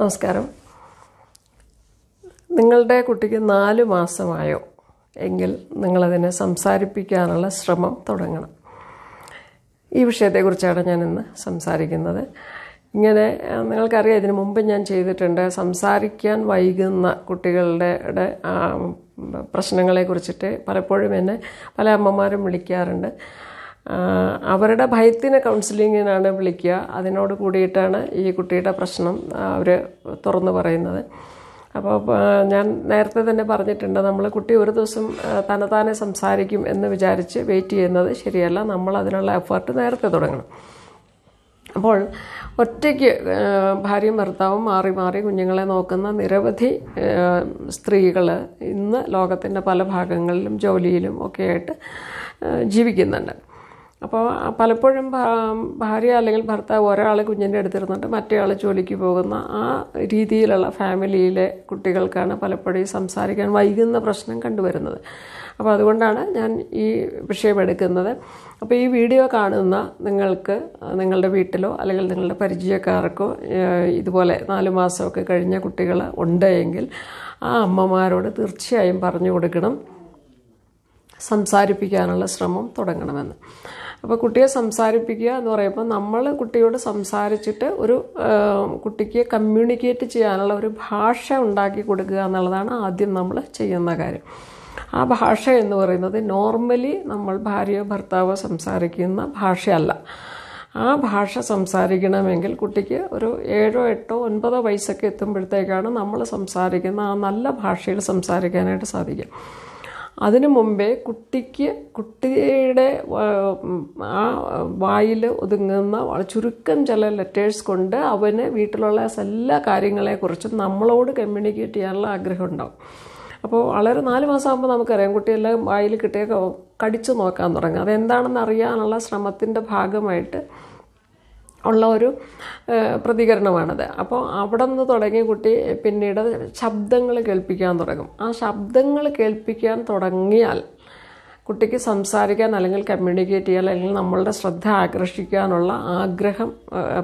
നമസ്കാരം നിങ്ങളുടെ കുട്ടിക്ക് നാല് മാസമായോ എങ്കിൽ നിങ്ങളതിനെ സംസാരിപ്പിക്കാനുള്ള ശ്രമം തുടങ്ങണം ഈ വിഷയത്തെക്കുറിച്ചാണ് ഞാൻ ഇന്ന് സംസാരിക്കുന്നത് ഇങ്ങനെ നിങ്ങൾക്കറിയാം ഇതിനു മുമ്പ് ഞാൻ ചെയ്തിട്ടുണ്ട് സംസാരിക്കാൻ വൈകുന്ന കുട്ടികളുടെ പ്രശ്നങ്ങളെക്കുറിച്ചിട്ട് പലപ്പോഴും എന്നെ പല അമ്മമാരും വിളിക്കാറുണ്ട് അവരുടെ ഭയത്തിന് കൗൺസിലിങ്ങിനാണ് വിളിക്കുക അതിനോട് കൂടിയിട്ടാണ് ഈ കുട്ടിയുടെ പ്രശ്നം അവർ തുറന്നു പറയുന്നത് അപ്പോൾ ഞാൻ നേരത്തെ തന്നെ പറഞ്ഞിട്ടുണ്ട് നമ്മൾ കുട്ടി ഒരു ദിവസം തനതാനെ സംസാരിക്കും എന്ന് വിചാരിച്ച് വെയിറ്റ് ചെയ്യുന്നത് ശരിയല്ല നമ്മൾ അതിനുള്ള എഫേർട്ട് നേരത്തെ തുടങ്ങണം അപ്പോൾ ഒറ്റയ്ക്ക് ഭാര്യയും ഭർത്താവും മാറി മാറി കുഞ്ഞുങ്ങളെ നോക്കുന്ന നിരവധി സ്ത്രീകൾ ഇന്ന് ലോകത്തിൻ്റെ പല ഭാഗങ്ങളിലും ജോലിയിലും ഒക്കെയായിട്ട് ജീവിക്കുന്നുണ്ട് അപ്പോൾ പലപ്പോഴും ഭാര്യ അല്ലെങ്കിൽ ഭർത്താവ് ഒരാൾ കുഞ്ഞിൻ്റെ അടുത്തിരുന്നിട്ട് മറ്റേ ആൾ ജോലിക്ക് പോകുന്ന ആ രീതിയിലുള്ള ഫാമിലിയിലെ കുട്ടികൾക്കാണ് പലപ്പോഴും സംസാരിക്കാൻ വൈകുന്ന പ്രശ്നം കണ്ടുവരുന്നത് അപ്പോൾ അതുകൊണ്ടാണ് ഞാൻ ഈ വിഷയം എടുക്കുന്നത് അപ്പോൾ ഈ വീഡിയോ കാണുന്ന നിങ്ങൾക്ക് നിങ്ങളുടെ വീട്ടിലോ അല്ലെങ്കിൽ നിങ്ങളുടെ പരിചയക്കാർക്കോ ഇതുപോലെ നാല് മാസമൊക്കെ കഴിഞ്ഞ കുട്ടികൾ ഉണ്ടെങ്കിൽ ആ അമ്മമാരോട് തീർച്ചയായും പറഞ്ഞു കൊടുക്കണം സംസാരിപ്പിക്കാനുള്ള ശ്രമം തുടങ്ങണമെന്ന് അപ്പോൾ കുട്ടിയെ സംസാരിപ്പിക്കുക എന്ന് പറയുമ്പോൾ നമ്മൾ കുട്ടിയോട് സംസാരിച്ചിട്ട് ഒരു കുട്ടിക്ക് കമ്മ്യൂണിക്കേറ്റ് ചെയ്യാനുള്ള ഒരു ഭാഷ ഉണ്ടാക്കി കൊടുക്കുക എന്നുള്ളതാണ് ആദ്യം നമ്മൾ ചെയ്യുന്ന കാര്യം ആ ഭാഷ എന്ന് പറയുന്നത് നോർമലി നമ്മൾ ഭാര്യയോ ഭർത്താവോ സംസാരിക്കുന്ന ഭാഷയല്ല ആ ഭാഷ സംസാരിക്കണമെങ്കിൽ കുട്ടിക്ക് ഒരു ഏഴോ എട്ടോ ഒൻപതോ വയസ്സൊക്കെ എത്തുമ്പോഴത്തേക്കാണ് നമ്മൾ സംസാരിക്കുന്ന ആ നല്ല ഭാഷയിൽ സംസാരിക്കാനായിട്ട് സാധിക്കുക അതിനു മുമ്പേ കുട്ടിക്ക് കുട്ടിയുടെ ആ വായിൽ ഒതുങ്ങുന്ന ചുരുക്കം ചില ലെറ്റേഴ്സ് കൊണ്ട് അവന് വീട്ടിലുള്ള എല്ലാ കാര്യങ്ങളെക്കുറിച്ചും നമ്മളോട് കമ്മ്യൂണിക്കേറ്റ് ചെയ്യാനുള്ള ആഗ്രഹം ഉണ്ടാവും അപ്പോൾ വളരെ നാല് മാസമാകുമ്പോൾ നമുക്കറിയാം കുട്ടിയെല്ലാം വായിൽ കിട്ടിയ കടിച്ചു നോക്കാൻ തുടങ്ങും അതെന്താണെന്ന് അറിയാനുള്ള ശ്രമത്തിൻ്റെ ഭാഗമായിട്ട് ഉള്ള ഒരു പ്രതികരണമാണത് അപ്പോൾ അവിടെ നിന്ന് തുടങ്ങി കുട്ടി പിന്നീട് ശബ്ദങ്ങൾ കേൾപ്പിക്കാൻ തുടങ്ങും ആ ശബ്ദങ്ങൾ കേൾപ്പിക്കാൻ തുടങ്ങിയാൽ കുട്ടിക്ക് സംസാരിക്കാൻ അല്ലെങ്കിൽ കമ്മ്യൂണിക്കേറ്റ് ചെയ്യാൻ അല്ലെങ്കിൽ നമ്മളുടെ ശ്രദ്ധ ആകർഷിക്കാനുള്ള ആഗ്രഹം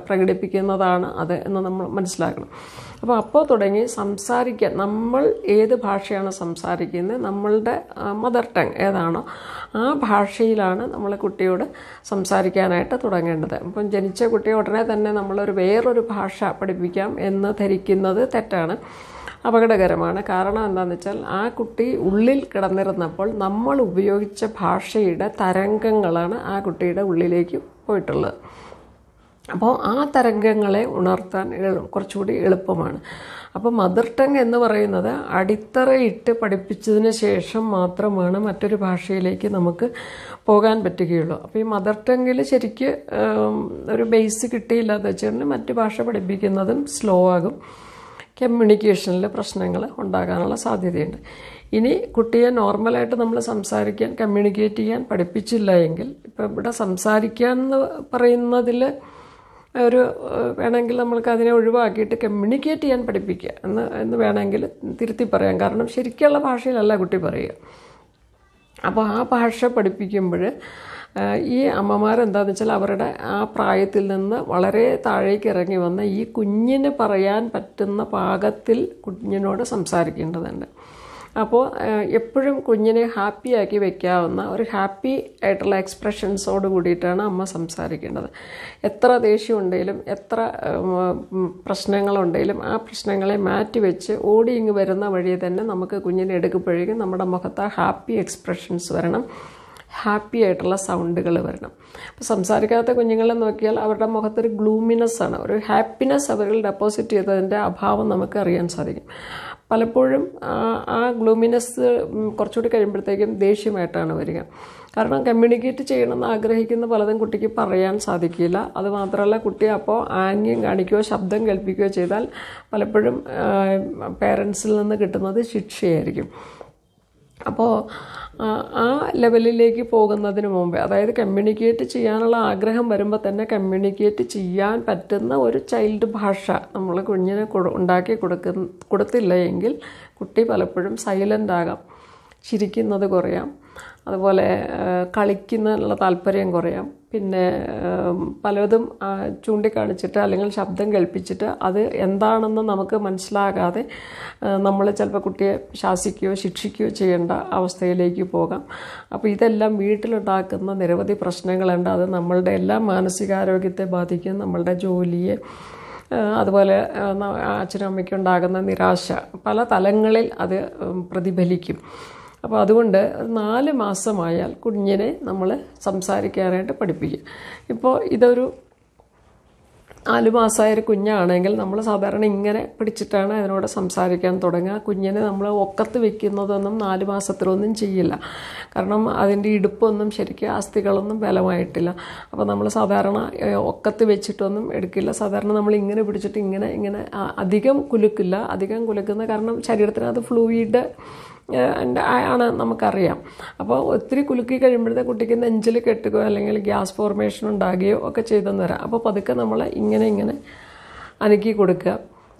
പ്രകടിപ്പിക്കുന്നതാണ് അത് എന്ന് നമ്മൾ മനസ്സിലാക്കണം അപ്പോൾ അപ്പോൾ തുടങ്ങി സംസാരിക്കാൻ നമ്മൾ ഏത് ഭാഷയാണ് സംസാരിക്കുന്നത് നമ്മളുടെ മദർ ടങ് ഏതാണോ ആ ഭാഷയിലാണ് നമ്മൾ കുട്ടിയോട് സംസാരിക്കാനായിട്ട് തുടങ്ങേണ്ടത് അപ്പം ജനിച്ച കുട്ടിയെ ഉടനെ തന്നെ നമ്മളൊരു വേറൊരു ഭാഷ പഠിപ്പിക്കാം എന്ന് ധരിക്കുന്നത് തെറ്റാണ് അപകടകരമാണ് കാരണം എന്താണെന്ന് വെച്ചാൽ ആ കുട്ടി ഉള്ളിൽ കിടന്നിരുന്നപ്പോൾ നമ്മൾ ഉപയോഗിച്ച ഭാഷയുടെ തരംഗങ്ങളാണ് ആ കുട്ടിയുടെ ഉള്ളിലേക്ക് പോയിട്ടുള്ളത് അപ്പോൾ ആ തരംഗങ്ങളെ ഉണർത്താൻ കുറച്ചുകൂടി എളുപ്പമാണ് അപ്പോൾ മദർ ടങ് എന്ന് പറയുന്നത് അടിത്തറയിട്ട് പഠിപ്പിച്ചതിന് ശേഷം മാത്രമാണ് മറ്റൊരു ഭാഷയിലേക്ക് നമുക്ക് പോകാൻ പറ്റുകയുള്ളൂ അപ്പോൾ ഈ മദർ ടങ്ങിൽ ശരിക്ക് ഒരു ബേസ് കിട്ടിയില്ലാത്ത വെച്ചാൽ മറ്റു ഭാഷ പഠിപ്പിക്കുന്നതും സ്ലോ ആകും കമ്മ്യൂണിക്കേഷനിൽ പ്രശ്നങ്ങൾ ഉണ്ടാകാനുള്ള സാധ്യതയുണ്ട് ഇനി കുട്ടിയെ നോർമലായിട്ട് നമ്മൾ സംസാരിക്കാൻ കമ്മ്യൂണിക്കേറ്റ് ചെയ്യാൻ പഠിപ്പിച്ചില്ല എങ്കിൽ ഇപ്പം ഇവിടെ സംസാരിക്കുക എന്ന് പറയുന്നതിൽ ഒരു വേണമെങ്കിൽ നമ്മൾക്ക് അതിനെ ഒഴിവാക്കിയിട്ട് കമ്മ്യൂണിക്കേറ്റ് ചെയ്യാൻ പഠിപ്പിക്കുക എന്ന് എന്ന് വേണമെങ്കിൽ തിരുത്തി പറയാം കാരണം ശരിക്കുള്ള ഭാഷയിലല്ല കുട്ടി പറയുക അപ്പോൾ ആ ഭാഷ പഠിപ്പിക്കുമ്പോൾ ഈ അമ്മമാരെന്താണെന്ന് വെച്ചാൽ അവരുടെ ആ പ്രായത്തിൽ നിന്ന് വളരെ താഴേക്ക് ഇറങ്ങി വന്ന ഈ കുഞ്ഞിന് പറയാൻ പറ്റുന്ന പാകത്തിൽ കുഞ്ഞിനോട് സംസാരിക്കേണ്ടതുണ്ട് അപ്പോൾ എപ്പോഴും കുഞ്ഞിനെ ഹാപ്പിയാക്കി വെക്കാവുന്ന ഒരു ഹാപ്പി ആയിട്ടുള്ള എക്സ്പ്രഷൻസോട് കൂടിയിട്ടാണ് അമ്മ സംസാരിക്കേണ്ടത് എത്ര ദേഷ്യമുണ്ടെങ്കിലും എത്ര പ്രശ്നങ്ങളുണ്ടെങ്കിലും ആ പ്രശ്നങ്ങളെ മാറ്റി വെച്ച് ഓടി വരുന്ന വഴി തന്നെ നമുക്ക് കുഞ്ഞിനെ എടുക്കുമ്പോഴേക്കും നമ്മുടെ മുഖത്ത് ഹാപ്പി എക്സ്പ്രഷൻസ് വരണം ഹാപ്പി ആയിട്ടുള്ള സൗണ്ടുകൾ വരണം അപ്പോൾ സംസാരിക്കാത്ത കുഞ്ഞുങ്ങളെ നോക്കിയാൽ അവരുടെ മുഖത്തൊരു ഗ്ലൂമിനെസ് ആണ് ഒരു ഹാപ്പിനെസ് അവരിൽ ഡെപ്പോസിറ്റ് ചെയ്തതിൻ്റെ അഭാവം നമുക്ക് അറിയാൻ സാധിക്കും പലപ്പോഴും ആ ഗ്ലൂമിനെസ് കുറച്ചുകൂടി കഴിയുമ്പോഴത്തേക്കും ദേഷ്യമായിട്ടാണ് വരിക കാരണം കമ്മ്യൂണിക്കേറ്റ് ചെയ്യണമെന്ന് ആഗ്രഹിക്കുന്ന പലതും കുട്ടിക്ക് പറയാൻ സാധിക്കില്ല അതുമാത്രമല്ല കുട്ടി അപ്പോൾ ആംഗ്യം കാണിക്കുകയോ ശബ്ദം കേൾപ്പിക്കുകയോ ചെയ്താൽ പലപ്പോഴും പേരൻസിൽ നിന്ന് കിട്ടുന്നത് ശിക്ഷയായിരിക്കും അപ്പോൾ ആ ലെവലിലേക്ക് പോകുന്നതിന് മുമ്പേ അതായത് കമ്മ്യൂണിക്കേറ്റ് ചെയ്യാനുള്ള ആഗ്രഹം വരുമ്പോൾ തന്നെ കമ്മ്യൂണിക്കേറ്റ് ചെയ്യാൻ പറ്റുന്ന ഒരു ചൈൽഡ് ഭാഷ നമ്മൾ കുഞ്ഞിനെ ഉണ്ടാക്കി കൊടുക്കുന്ന കൊടുത്തില്ല എങ്കിൽ കുട്ടി പലപ്പോഴും സൈലൻ്റ് ആകാം ചിരിക്കുന്നത് കുറയാം അതുപോലെ കളിക്കുന്നുള്ള താല്പര്യം കുറയാം പിന്നെ പലതും ചൂണ്ടിക്കാണിച്ചിട്ട് അല്ലെങ്കിൽ ശബ്ദം കേൾപ്പിച്ചിട്ട് അത് എന്താണെന്ന് നമുക്ക് മനസ്സിലാകാതെ നമ്മൾ ചിലപ്പോൾ കുട്ടിയെ ശാസിക്കുകയോ ശിക്ഷിക്കുകയോ ചെയ്യേണ്ട അവസ്ഥയിലേക്ക് പോകാം അപ്പോൾ ഇതെല്ലാം വീട്ടിലുണ്ടാക്കുന്ന നിരവധി പ്രശ്നങ്ങളുണ്ട് അത് നമ്മളുടെ എല്ലാ മാനസികാരോഗ്യത്തെ ബാധിക്കും നമ്മളുടെ ജോലിയെ അതുപോലെ അച്ഛനും അമ്മയ്ക്കുണ്ടാകുന്ന നിരാശ പല തലങ്ങളിൽ അത് പ്രതിഫലിക്കും അപ്പോൾ അതുകൊണ്ട് നാല് മാസമായാൽ കുഞ്ഞിനെ നമ്മൾ സംസാരിക്കാനായിട്ട് പഠിപ്പിക്കുക ഇപ്പോൾ ഇതൊരു നാല് മാസമായൊരു കുഞ്ഞാണെങ്കിൽ നമ്മൾ സാധാരണ ഇങ്ങനെ പിടിച്ചിട്ടാണ് അതിനോട് സംസാരിക്കാൻ തുടങ്ങുക കുഞ്ഞിനെ നമ്മൾ ഒക്കത്ത് വെക്കുന്നതൊന്നും നാല് മാസത്തിലൊന്നും ചെയ്യില്ല കാരണം അതിൻ്റെ ഇടുപ്പൊന്നും ശരിക്കും അസ്ഥികളൊന്നും ബലമായിട്ടില്ല അപ്പോൾ നമ്മൾ സാധാരണ ഒക്കത്ത് വെച്ചിട്ടൊന്നും എടുക്കില്ല സാധാരണ നമ്മൾ ഇങ്ങനെ പിടിച്ചിട്ട് ഇങ്ങനെ ഇങ്ങനെ അധികം കുലുക്കില്ല അധികം കുലുക്കുന്ന കാരണം ശരീരത്തിനകത്ത് ഫ്ലൂയിഡ് ആണ് നമുക്കറിയാം അപ്പോൾ ഒത്തിരി കുലുക്കി കഴിയുമ്പോഴത്തെ കുട്ടിക്ക് നെഞ്ചിൽ കെട്ടുകയോ അല്ലെങ്കിൽ ഗ്യാസ് ഫോർമേഷൻ ഉണ്ടാകുകയോ ഒക്കെ ചെയ്തെന്ന് വരാം അപ്പോൾ പതുക്കെ നമ്മൾ ഇങ്ങനെ ഇങ്ങനെ അനക്കി കൊടുക്കുക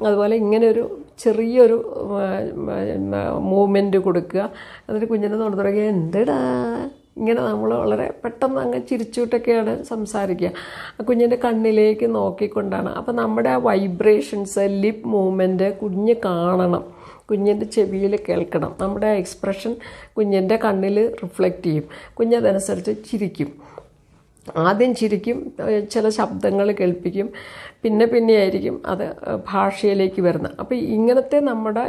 അതുപോലെ ഇങ്ങനെയൊരു ചെറിയൊരു മൂവ്മെൻ്റ് കൊടുക്കുക എന്നിട്ട് കുഞ്ഞിനെ തൊണ്ടു തുടങ്ങി എന്തിടാ ഇങ്ങനെ നമ്മൾ വളരെ പെട്ടെന്ന് അങ്ങ് ചിരിച്ചുവിട്ടൊക്കെയാണ് സംസാരിക്കുക കുഞ്ഞിൻ്റെ കണ്ണിലേക്ക് നോക്കിക്കൊണ്ടാണ് അപ്പോൾ നമ്മുടെ ആ വൈബ്രേഷൻസ് ലിപ്പ് മൂവ്മെൻറ്റ് കുഞ്ഞ് കാണണം കുഞ്ഞിൻ്റെ ചെവിയിൽ കേൾക്കണം നമ്മുടെ എക്സ്പ്രഷൻ കുഞ്ഞിൻ്റെ കണ്ണിൽ റിഫ്ലക്റ്റ് ചെയ്യും കുഞ്ഞതനുസരിച്ച് ചിരിക്കും ആദ്യം ചിരിക്കും ചില ശബ്ദങ്ങൾ കേൾപ്പിക്കും പിന്നെ പിന്നെ ആയിരിക്കും അത് ഭാഷയിലേക്ക് വരുന്നത് അപ്പോൾ ഇങ്ങനത്തെ നമ്മുടെ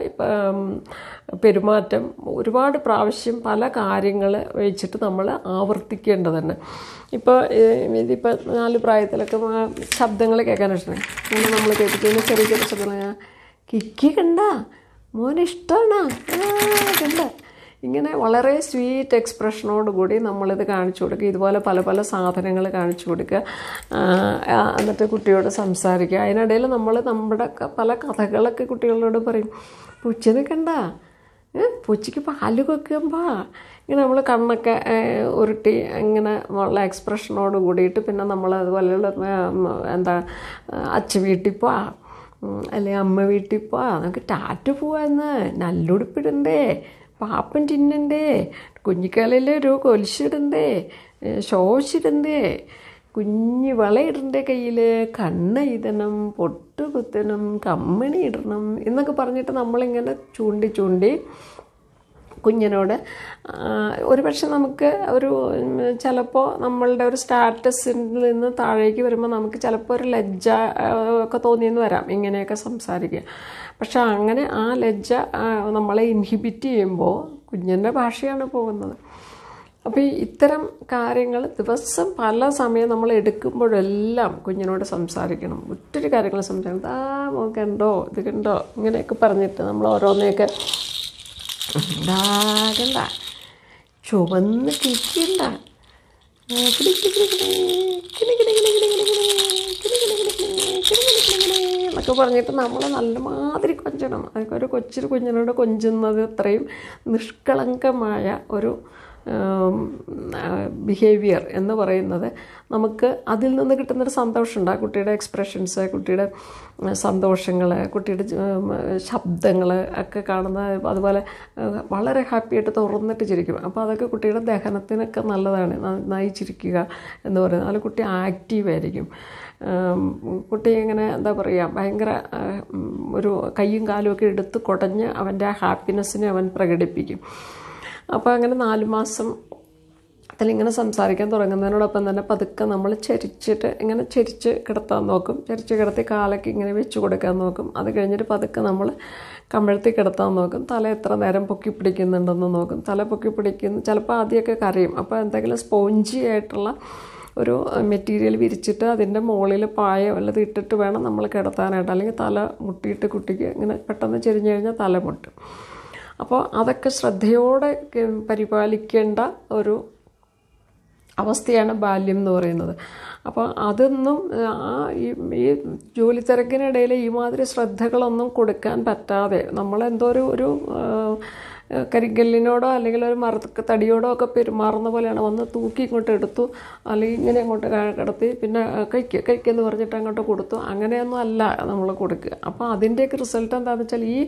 പെരുമാറ്റം ഒരുപാട് പ്രാവശ്യം പല കാര്യങ്ങൾ വെച്ചിട്ട് നമ്മൾ ആവർത്തിക്കേണ്ടതാണ് ഇപ്പോൾ ഇതിപ്പോൾ നാല് പ്രായത്തിലൊക്കെ ശബ്ദങ്ങൾ കേൾക്കാൻ ഇഷ്ടമാണ് നമ്മൾ കേൾപ്പിക്കുന്ന ചെറിയ ചെറിയ ശബ്ദങ്ങൾ കിക്കി കണ്ട മോന് ഇഷ്ടമാണ് കണ്ട ഇങ്ങനെ വളരെ സ്വീറ്റ് എക്സ്പ്രഷനോട് കൂടി നമ്മളിത് കാണിച്ചു കൊടുക്കുക ഇതുപോലെ പല പല സാധനങ്ങൾ കാണിച്ചു കൊടുക്കുക എന്നിട്ട് കുട്ടിയോട് സംസാരിക്കുക അതിനിടയിൽ നമ്മൾ നമ്മുടെ പല കഥകളൊക്കെ കുട്ടികളോട് പറയും പൂച്ചനെ കണ്ട പൂച്ചയ്ക്ക് പാല് വെക്കുമ്പോൾ ഇങ്ങനെ നമ്മൾ കണ്ണൊക്കെ ഉരുട്ടി ഇങ്ങനെ ഉള്ള എക്സ്പ്രഷനോട് കൂടിയിട്ട് പിന്നെ നമ്മൾ അതുപോലെയുള്ള എന്താ അച്ചുവീട്ടിപ്പോ അല്ലെ അമ്മ വീട്ടിൽ പോവാ നമുക്ക് ടാറ്റ പോവാന്ന് നല്ലുടുപ്പിടണ്ടേ പാപ്പൻ തിന്നണ്ടേ കുഞ്ഞിക്കാലിൽ ഒരു കൊലിച്ചിടണ്ടേ ശോഷിടണ്ടേ കുഞ്ഞ് വളയിടണ്ടേ കയ്യിൽ കണ്ണ ഇടണം പൊട്ട് കമ്മണി ഇടണം എന്നൊക്കെ പറഞ്ഞിട്ട് നമ്മളിങ്ങനെ ചൂണ്ടി ചൂണ്ടി കുഞ്ഞിനോട് ഒരുപക്ഷെ നമുക്ക് ഒരു ചിലപ്പോൾ നമ്മളുടെ ഒരു സ്റ്റാറ്റസിൽ നിന്ന് താഴേക്ക് വരുമ്പോൾ നമുക്ക് ചിലപ്പോൾ ഒരു ലജ്ജ ഒക്കെ തോന്നിയെന്ന് വരാം ഇങ്ങനെയൊക്കെ സംസാരിക്കുക പക്ഷെ അങ്ങനെ ആ ലജ്ജ നമ്മളെ ഇൻഹിബിറ്റ് ചെയ്യുമ്പോൾ കുഞ്ഞിൻ്റെ ഭാഷയാണ് പോകുന്നത് അപ്പോൾ ഈ ഇത്തരം കാര്യങ്ങൾ ദിവസം പല സമയം നമ്മൾ എടുക്കുമ്പോഴെല്ലാം കുഞ്ഞിനോട് സംസാരിക്കണം ഒത്തിരി കാര്യങ്ങൾ സംസാരിക്കണം ആ കണ്ടോ ഇത് കണ്ടോ ഇങ്ങനെയൊക്കെ പറഞ്ഞിട്ട് നമ്മൾ ഓരോന്നെയൊക്കെ ഉണ്ടാകണ്ട ചുവന്ന് കിട്ടിയണ്ട എന്നൊക്കെ പറഞ്ഞിട്ട് നമ്മളെ നല്ലമാതിരി കൊഞ്ചണം ഒരു കൊച്ചൊരു കുഞ്ഞിനോട് കൊഞ്ചുന്നത് അത്രയും നിഷ്കളങ്കമായ ഒരു ബിഹേവിയർ എന്ന് പറയുന്നത് നമുക്ക് അതിൽ നിന്ന് കിട്ടുന്നൊരു സന്തോഷമുണ്ട് ആ കുട്ടിയുടെ എക്സ്പ്രഷൻസ് കുട്ടിയുടെ സന്തോഷങ്ങൾ കുട്ടിയുടെ ശബ്ദങ്ങൾ ഒക്കെ കാണുന്ന അതുപോലെ വളരെ ഹാപ്പിയായിട്ട് തുറന്നിട്ട് ചിരിക്കും അപ്പോൾ അതൊക്കെ കുട്ടിയുടെ ദഹനത്തിനൊക്കെ നല്ലതാണ് നന്നായി ചിരിക്കുക എന്ന് പറയുന്നത് അതിൽ കുട്ടി ആക്റ്റീവായിരിക്കും കുട്ടി ഇങ്ങനെ എന്താ പറയുക ഭയങ്കര ഒരു കൈയും കാലുമൊക്കെ എടുത്ത് കുടഞ്ഞ് അവൻ്റെ ആ ഹാപ്പിനെസ്സിനെ അവൻ പ്രകടിപ്പിക്കും അപ്പോൾ അങ്ങനെ നാല് മാസം അതിലിങ്ങനെ സംസാരിക്കാൻ തുടങ്ങുന്നതിനോടൊപ്പം തന്നെ പതുക്കെ നമ്മൾ ചരിച്ചിട്ട് ഇങ്ങനെ ചരിച്ച് കിടത്താൻ നോക്കും ചരിച്ച് കിടത്തി കാലൊക്കെ ഇങ്ങനെ വെച്ച് കൊടുക്കാൻ നോക്കും അത് കഴിഞ്ഞിട്ട് പതുക്കെ നമ്മൾ കമിഴ്ത്തി കിടത്താൻ നോക്കും തല എത്ര നേരം പൊക്കി പിടിക്കുന്നുണ്ടെന്ന് നോക്കും തല പൊക്കി പിടിക്കുന്നു ചിലപ്പോൾ ആദ്യമൊക്കെ കറിയും അപ്പോൾ എന്തെങ്കിലും സ്പോഞ്ചി ആയിട്ടുള്ള ഒരു മെറ്റീരിയൽ വിരിച്ചിട്ട് അതിൻ്റെ മുകളിൽ പായ വല്ലതും ഇട്ടിട്ട് വേണം നമ്മൾ കിടത്താനായിട്ട് അല്ലെങ്കിൽ തല മുട്ടിയിട്ട് കുട്ടിക്ക് ഇങ്ങനെ പെട്ടെന്ന് ചെരിഞ്ഞു കഴിഞ്ഞാൽ തല മുട്ടും അപ്പോൾ അതൊക്കെ ശ്രദ്ധയോടെ പരിപാലിക്കേണ്ട ഒരു അവസ്ഥയാണ് ബാല്യം എന്ന് പറയുന്നത് അപ്പോൾ അതൊന്നും ആ ഈ ജോലി തിരക്കിനിടയിൽ ഈ മാതിരി ശ്രദ്ധകളൊന്നും കൊടുക്കാൻ പറ്റാതെ നമ്മളെന്തോ ഒരു ഒരു കരിങ്കല്ലിനോടോ അല്ലെങ്കിൽ ഒരു തടിയോടോ ഒക്കെ പെരുമാറുന്ന പോലെയാണ് വന്ന് തൂക്കി ഇങ്ങോട്ട് എടുത്തു അല്ലെങ്കിൽ ഇങ്ങനെ അങ്ങോട്ട് കിടത്തി പിന്നെ കഴിക്കുക കഴിക്കെന്ന് പറഞ്ഞിട്ട് അങ്ങോട്ട് കൊടുത്തു അങ്ങനെയൊന്നും അല്ല നമ്മൾ കൊടുക്കുക അപ്പോൾ അതിൻ്റെയൊക്കെ റിസൾട്ട് എന്താണെന്ന് വെച്ചാൽ ഈ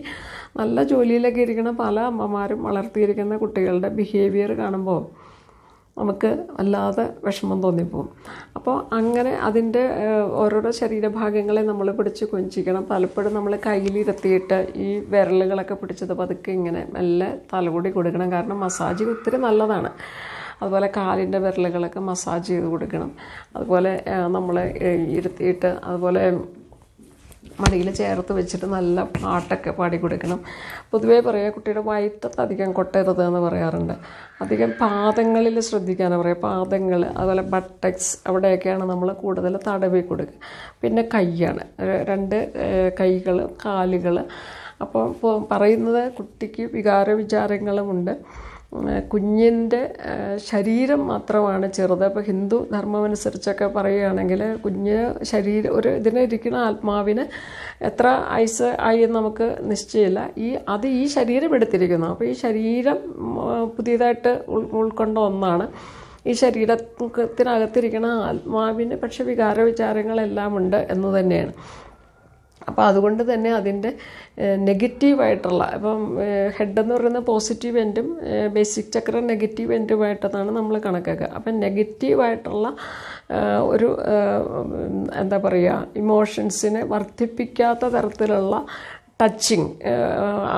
നല്ല ജോലിയിലൊക്കെ ഇരിക്കുന്ന പല അമ്മമാരും വളർത്തിയിരിക്കുന്ന കുട്ടികളുടെ ബിഹേവിയർ കാണുമ്പോൾ നമുക്ക് വല്ലാതെ വിഷമം തോന്നിപ്പോകും അപ്പോൾ അങ്ങനെ അതിൻ്റെ ഓരോരോ ശരീരഭാഗങ്ങളെ നമ്മൾ പിടിച്ച് കൊഞ്ചിക്കണം പലപ്പോഴും നമ്മൾ കയ്യിലിരുത്തിയിട്ട് ഈ വിരലുകളൊക്കെ പിടിച്ചത് പതുക്കെ ഇങ്ങനെ മെല്ലെ തലകൂടി കൊടുക്കണം കാരണം മസാജ് ഒത്തിരി നല്ലതാണ് അതുപോലെ കാലിൻ്റെ വിരലുകളൊക്കെ മസാജ് ചെയ്ത് കൊടുക്കണം അതുപോലെ നമ്മൾ ഇരുത്തിയിട്ട് അതുപോലെ മടിയിൽ ചേർത്ത് വെച്ചിട്ട് നല്ല പാട്ടൊക്കെ പാടി കൊടുക്കണം പൊതുവേ പറയുക കുട്ടിയുടെ വയറ്റത്ത് അധികം കൊട്ടരുത് എന്ന് പറയാറുണ്ട് അധികം പാദങ്ങളിൽ ശ്രദ്ധിക്കാനാണ് പറയുക പാദങ്ങൾ അതുപോലെ ബട്ടക്സ് അവിടെയൊക്കെയാണ് നമ്മൾ കൂടുതൽ തടവി കൊടുക്കുക പിന്നെ കൈയാണ് രണ്ട് കൈകൾ കാലുകൾ അപ്പോൾ പറയുന്നത് കുട്ടിക്ക് വികാര വിചാരങ്ങളുമുണ്ട് കുഞ്ഞിൻ്റെ ശരീരം മാത്രമാണ് ചെറുത് അപ്പോൾ ഹിന്ദു ധർമ്മമനുസരിച്ചൊക്കെ പറയുകയാണെങ്കിൽ കുഞ്ഞ് ശരീരം ഒരു ഇരിക്കുന്ന ആത്മാവിന് എത്ര ആയുസ് ആയി എന്ന് നമുക്ക് നിശ്ചയമില്ല ഈ അത് ഈ ശരീരം എടുത്തിരിക്കുന്നു അപ്പോൾ ഈ ശരീരം പുതിയതായിട്ട് ഉൾ ഉൾക്കൊണ്ട ഒന്നാണ് ഈ ശരീരത്തിനകത്തിരിക്കുന്ന ആത്മാവിന് പക്ഷെ വികാര വിചാരങ്ങളെല്ലാം ഉണ്ട് എന്ന് തന്നെയാണ് അപ്പോൾ അതുകൊണ്ട് തന്നെ അതിൻ്റെ നെഗറ്റീവായിട്ടുള്ള ഇപ്പം ഹെഡ് എന്ന് പറയുന്ന പോസിറ്റീവ് എൻഡും ബേസിക് ചക്ര നെഗറ്റീവ് എൻഡുമായിട്ടെന്നാണ് നമ്മൾ കണക്കാക്കുക അപ്പം നെഗറ്റീവായിട്ടുള്ള ഒരു എന്താ പറയുക ഇമോഷൻസിനെ വർദ്ധിപ്പിക്കാത്ത തരത്തിലുള്ള ടച്ചിങ്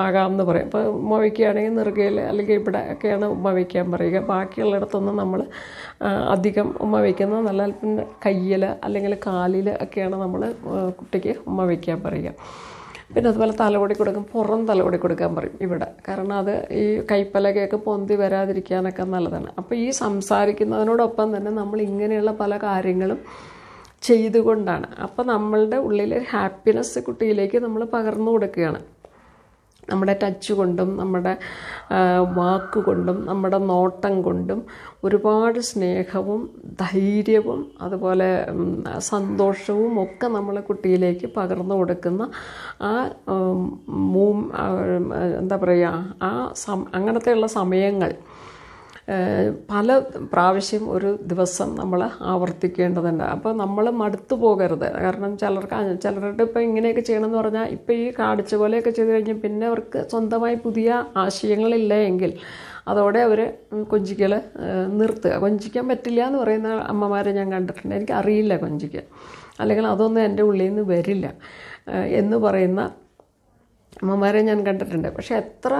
ആകാം എന്ന് പറയും ഇപ്പോൾ മുഴയ്ക്കുകയാണെങ്കിൽ നിറുകയിൽ അല്ലെങ്കിൽ ഇവിടെ ഒക്കെയാണ് ഉമ്മ വയ്ക്കാൻ പറയുക ബാക്കിയുള്ളിടത്തൊന്നും നമ്മൾ അധികം ഉമ്മ വയ്ക്കുന്നത് നല്ല പിന്നെ കയ്യിൽ അല്ലെങ്കിൽ കാലിൽ ഒക്കെയാണ് നമ്മൾ കുട്ടിക്ക് ഉമ്മ വയ്ക്കാൻ പറയുക പിന്നെ അതുപോലെ തലമുടി കൊടുക്കും പുറം തലമുടി കൊടുക്കാൻ പറയും ഇവിടെ കാരണം അത് ഈ കൈപ്പലകയൊക്കെ പൊന്തി വരാതിരിക്കാനൊക്കെ നല്ലതാണ് അപ്പോൾ ഈ സംസാരിക്കുന്നതിനോടൊപ്പം തന്നെ നമ്മൾ ഇങ്ങനെയുള്ള പല കാര്യങ്ങളും ചെയ്തുകൊണ്ടാണ് അപ്പോൾ നമ്മളുടെ ഉള്ളിലെ ഹാപ്പിനെസ് കുട്ടിയിലേക്ക് നമ്മൾ പകർന്നു കൊടുക്കുകയാണ് നമ്മുടെ ടച്ച് കൊണ്ടും നമ്മുടെ വാക്ക് കൊണ്ടും നമ്മുടെ നോട്ടം കൊണ്ടും ഒരുപാട് സ്നേഹവും ധൈര്യവും അതുപോലെ സന്തോഷവും ഒക്കെ നമ്മൾ കുട്ടിയിലേക്ക് പകർന്നു കൊടുക്കുന്ന ആ മൂ എന്താ പറയുക ആ സം അങ്ങനത്തെയുള്ള സമയങ്ങൾ പല പ്രാവശ്യം ഒരു ദിവസം നമ്മൾ ആവർത്തിക്കേണ്ടതുണ്ട് അപ്പോൾ നമ്മൾ മടുത്തു പോകരുത് കാരണം ചിലർക്ക് ചിലരുടെ ഇപ്പോൾ ഇങ്ങനെയൊക്കെ ചെയ്യണമെന്ന് പറഞ്ഞാൽ ഇപ്പോൾ ഈ കാടിച്ച പോലെയൊക്കെ ചെയ്ത് കഴിഞ്ഞാൽ പിന്നെ അവർക്ക് സ്വന്തമായി പുതിയ ആശയങ്ങളില്ല എങ്കിൽ അതോടെ അവർ കൊഞ്ചിക്കൽ നിർത്തുക കൊഞ്ചിക്കാൻ പറ്റില്ല എന്ന് പറയുന്ന അമ്മമാരെ ഞാൻ കണ്ടിട്ടുണ്ട് എനിക്ക് അറിയില്ല കൊഞ്ചിക്ക് അല്ലെങ്കിൽ അതൊന്നും എൻ്റെ ഉള്ളിൽ നിന്ന് വരില്ല എന്ന് പറയുന്ന അമ്മമാരെ ഞാൻ കണ്ടിട്ടുണ്ട് പക്ഷേ എത്ര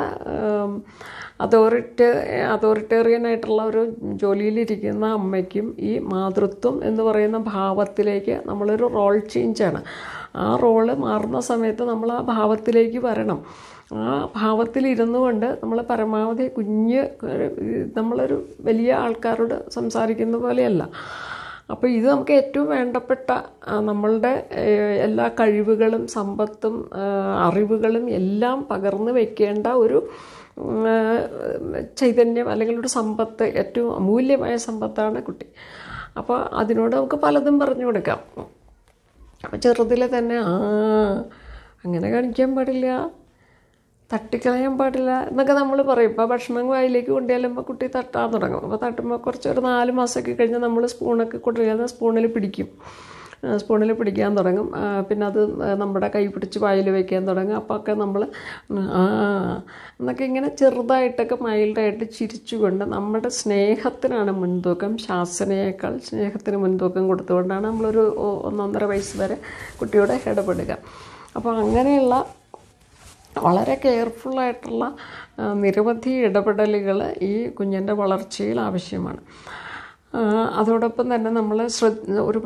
അതോറിറ്റി ആയിട്ടുള്ള ഒരു ജോലിയിലിരിക്കുന്ന അമ്മയ്ക്കും ഈ മാതൃത്വം എന്ന് പറയുന്ന ഭാവത്തിലേക്ക് നമ്മളൊരു റോൾ ചേഞ്ചാണ് ആ റോള് മാറുന്ന സമയത്ത് നമ്മൾ ആ ഭാവത്തിലേക്ക് വരണം ആ ഭാവത്തിലിരുന്നു കൊണ്ട് നമ്മൾ പരമാവധി കുഞ്ഞ് നമ്മളൊരു വലിയ ആൾക്കാരോട് സംസാരിക്കുന്ന പോലെയല്ല അപ്പോൾ ഇത് നമുക്ക് ഏറ്റവും വേണ്ടപ്പെട്ട നമ്മളുടെ എല്ലാ കഴിവുകളും സമ്പത്തും അറിവുകളും എല്ലാം പകർന്നു വെക്കേണ്ട ഒരു ചൈതന്യം അല്ലെങ്കിൽ ഒരു സമ്പത്ത് ഏറ്റവും അമൂല്യമായ സമ്പത്താണ് കുട്ടി അപ്പോൾ അതിനോട് നമുക്ക് പലതും പറഞ്ഞു കൊടുക്കാം അപ്പോൾ ചെറുതിലെ തന്നെ ആ അങ്ങനെ കാണിക്കാൻ പാടില്ല തട്ടിക്കളയാൻ പാടില്ല എന്നൊക്കെ നമ്മൾ പറയും ഇപ്പോൾ ഭക്ഷണം വായിലേക്ക് കൊണ്ടുപോയാലുമ്പോൾ കുട്ടി തട്ടാൻ തുടങ്ങും അപ്പോൾ തട്ടുമ്പോൾ കുറച്ച് ഒരു നാല് മാസമൊക്കെ കഴിഞ്ഞാൽ നമ്മൾ സ്പൂണൊക്കെ കൊണ്ടുവരുന്ന സ്പൂണിൽ പിടിക്കും സ്പൂണിൽ പിടിക്കാൻ തുടങ്ങും പിന്നെ അത് നമ്മുടെ കൈ പിടിച്ച് വായിൽ വയ്ക്കാൻ തുടങ്ങും അപ്പോൾ ഒക്കെ നമ്മൾ എന്നൊക്കെ ഇങ്ങനെ ചെറുതായിട്ടൊക്കെ മൈൽഡായിട്ട് ചിരിച്ചുകൊണ്ട് നമ്മുടെ സ്നേഹത്തിനാണ് മുൻതൂക്കം ശാസനയേക്കാൾ സ്നേഹത്തിന് മുൻതൂക്കം കൊടുത്തുകൊണ്ടാണ് നമ്മളൊരു ഒന്നൊന്നര വയസ്സ് വരെ കുട്ടിയോടെ ഇടപെടുക അപ്പോൾ അങ്ങനെയുള്ള വളരെ കെയർഫുള്ളായിട്ടുള്ള നിരവധി ഇടപെടലുകൾ ഈ കുഞ്ഞിൻ്റെ വളർച്ചയിൽ ആവശ്യമാണ് അതോടൊപ്പം തന്നെ നമ്മൾ ശ്രദ്ധ ഒരു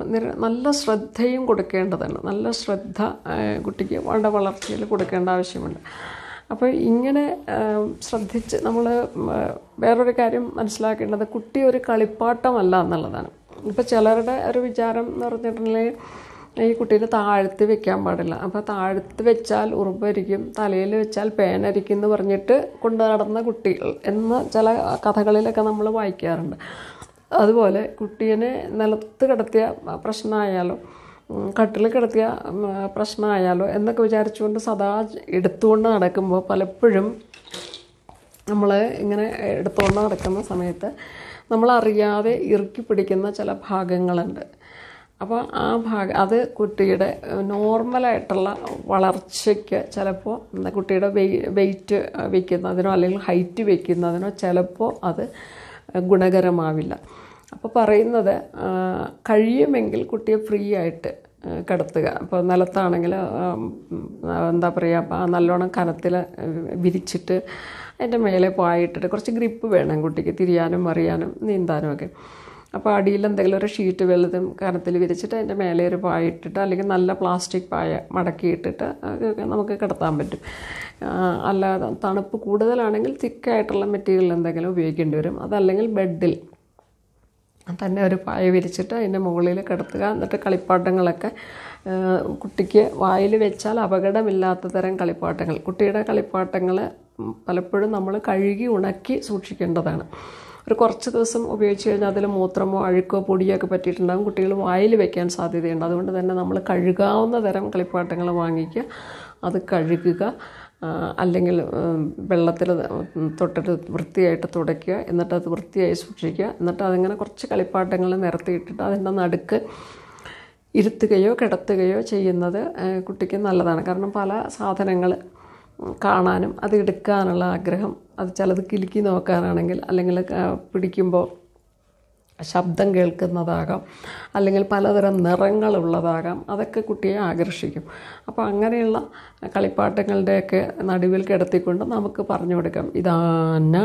നല്ല ശ്രദ്ധയും കൊടുക്കേണ്ടതാണ് നല്ല ശ്രദ്ധ കുട്ടിക്ക് അവളുടെ വളർച്ചയിൽ കൊടുക്കേണ്ട ആവശ്യമുണ്ട് അപ്പോൾ ഇങ്ങനെ ശ്രദ്ധിച്ച് നമ്മൾ വേറൊരു കാര്യം മനസ്സിലാക്കേണ്ടത് കുട്ടി ഒരു കളിപ്പാട്ടമല്ല എന്നുള്ളതാണ് ഇപ്പോൾ ചിലരുടെ ഒരു വിചാരം എന്ന് പറഞ്ഞിട്ടുണ്ടെങ്കിൽ ഈ കുട്ടീനെ താഴ്ത്തി വെക്കാൻ പാടില്ല അപ്പോൾ താഴ്ത്തി വെച്ചാൽ ഉറുമ്പരിക്കും തലയിൽ വെച്ചാൽ പേനരിക്കും എന്ന് പറഞ്ഞിട്ട് കൊണ്ടു നടന്ന കുട്ടികൾ എന്ന ചില കഥകളിലൊക്കെ നമ്മൾ വായിക്കാറുണ്ട് അതുപോലെ കുട്ടീനെ നിലത്ത് കിടത്തിയ പ്രശ്നമായാലോ കട്ടിൽ കിടത്തിയ പ്രശ്നമായാലോ എന്നൊക്കെ വിചാരിച്ചുകൊണ്ട് സദാ എടുത്തുകൊണ്ട് നടക്കുമ്പോൾ പലപ്പോഴും നമ്മൾ ഇങ്ങനെ എടുത്തുകൊണ്ട് നടക്കുന്ന സമയത്ത് നമ്മളറിയാതെ ഇറുക്കി പിടിക്കുന്ന ചില ഭാഗങ്ങളുണ്ട് അപ്പോൾ ആ ഭാഗം അത് കുട്ടിയുടെ നോർമലായിട്ടുള്ള വളർച്ചയ്ക്ക് ചിലപ്പോൾ കുട്ടിയുടെ വെയ് വെയിറ്റ് വയ്ക്കുന്നതിനോ അല്ലെങ്കിൽ ഹൈറ്റ് വയ്ക്കുന്നതിനോ ചിലപ്പോൾ അത് ഗുണകരമാവില്ല അപ്പോൾ പറയുന്നത് കഴിയുമെങ്കിൽ കുട്ടിയെ ഫ്രീ ആയിട്ട് കിടത്തുക അപ്പോൾ നിലത്താണെങ്കിൽ എന്താ പറയുക നല്ലോണം കനത്തിൽ വിരിച്ചിട്ട് അതിൻ്റെ മേലെ പോയിട്ടിട്ട് കുറച്ച് ഗ്രിപ്പ് വേണം കുട്ടിക്ക് തിരിയാനും അറിയാനും നീന്താനും ഒക്കെ അപ്പോൾ അടിയിൽ എന്തെങ്കിലും ഒരു ഷീറ്റ് വെള്ളതും കനത്തിൽ വിരിച്ചിട്ട് അതിൻ്റെ മേലെ ഒരു പായ ഇട്ടിട്ട് അല്ലെങ്കിൽ നല്ല പ്ലാസ്റ്റിക് പായ മടക്കിയിട്ടിട്ട് നമുക്ക് കിടത്താൻ പറ്റും അല്ലാതെ തണുപ്പ് കൂടുതലാണെങ്കിൽ തിക്കായിട്ടുള്ള മെറ്റീരിയൽ എന്തെങ്കിലും ഉപയോഗിക്കേണ്ടി വരും അതല്ലെങ്കിൽ ബെഡിൽ തന്നെ ഒരു പായ വിരിച്ചിട്ട് അതിൻ്റെ മുകളിൽ കിടത്തുക എന്നിട്ട് കളിപ്പാട്ടങ്ങളൊക്കെ കുട്ടിക്ക് വായിൽ വെച്ചാൽ അപകടമില്ലാത്ത തരം കളിപ്പാട്ടങ്ങൾ കുട്ടിയുടെ കളിപ്പാട്ടങ്ങൾ പലപ്പോഴും നമ്മൾ കഴുകി ഉണക്കി സൂക്ഷിക്കേണ്ടതാണ് ഒരു കുറച്ച് ദിവസം ഉപയോഗിച്ച് കഴിഞ്ഞാൽ അതിൽ മൂത്രമോ അഴുക്കോ പൊടിയോ ഒക്കെ പറ്റിയിട്ടുണ്ടാകും കുട്ടികൾ വായിൽ വെക്കാൻ സാധ്യതയുണ്ട് അതുകൊണ്ട് തന്നെ നമ്മൾ കഴുകാവുന്ന തരം കളിപ്പാട്ടങ്ങൾ വാങ്ങിക്കുക അത് കഴുകുക അല്ലെങ്കിൽ വെള്ളത്തിൽ തൊട്ടിട്ട് വൃത്തിയായിട്ട് തുടയ്ക്കുക എന്നിട്ട് അത് വൃത്തിയായി സൂക്ഷിക്കുക എന്നിട്ട് അതിങ്ങനെ കുറച്ച് കളിപ്പാട്ടങ്ങൾ നിരത്തിയിട്ടിട്ട് അതിൻ്റെ നടുക്ക് ഇരുത്തുകയോ കിടത്തുകയോ ചെയ്യുന്നത് കുട്ടിക്ക് നല്ലതാണ് കാരണം പല സാധനങ്ങൾ കാണാനും അത് എടുക്കാനുള്ള ആഗ്രഹം അത് ചിലത് കിലുക്കി നോക്കാനാണെങ്കിൽ അല്ലെങ്കിൽ പിടിക്കുമ്പോൾ ശബ്ദം കേൾക്കുന്നതാകാം അല്ലെങ്കിൽ പലതരം നിറങ്ങളുള്ളതാകാം അതൊക്കെ കുട്ടിയെ ആകർഷിക്കും അപ്പോൾ അങ്ങനെയുള്ള കളിപ്പാട്ടങ്ങളുടെയൊക്കെ നടുവിൽ കിടത്തിക്കൊണ്ട് നമുക്ക് പറഞ്ഞു കൊടുക്കാം ഇതാന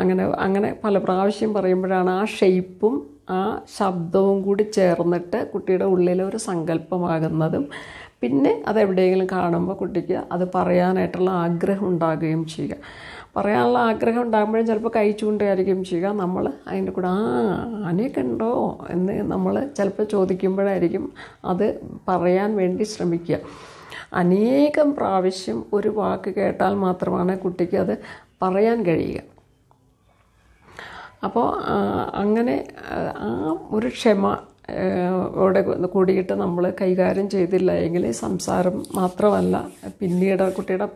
അങ്ങനെ അങ്ങനെ പല പ്രാവശ്യം പറയുമ്പോഴാണ് ആ ഷെയ്പ്പും ആ ശബ്ദവും കൂടി ചേർന്നിട്ട് കുട്ടിയുടെ ഉള്ളിൽ ഒരു സങ്കല്പമാകുന്നതും പിന്നെ അതെവിടെയെങ്കിലും കാണുമ്പോൾ കുട്ടിക്ക് അത് പറയാനായിട്ടുള്ള ആഗ്രഹം ഉണ്ടാകുകയും ചെയ്യുക പറയാനുള്ള ആഗ്രഹം ഉണ്ടാകുമ്പോഴും ചിലപ്പോൾ കൈ ചെയ്യുക നമ്മൾ അതിൻ്റെ കൂടെ ആ ആനയൊക്കെ ഉണ്ടോ എന്ന് നമ്മൾ ചിലപ്പോൾ ചോദിക്കുമ്പോഴായിരിക്കും അത് പറയാൻ വേണ്ടി ശ്രമിക്കുക അനേകം പ്രാവശ്യം ഒരു വാക്ക് കേട്ടാൽ മാത്രമാണ് കുട്ടിക്ക് അത് പറയാൻ കഴിയുക അപ്പോൾ അങ്ങനെ ആ ഒരു ക്ഷമ ഓടെ കൂടിയിട്ട് നമ്മൾ കൈകാര്യം ചെയ്തില്ല എങ്കിൽ സംസാരം മാത്രമല്ല പിന്നീട് കുട്ടിയുടെ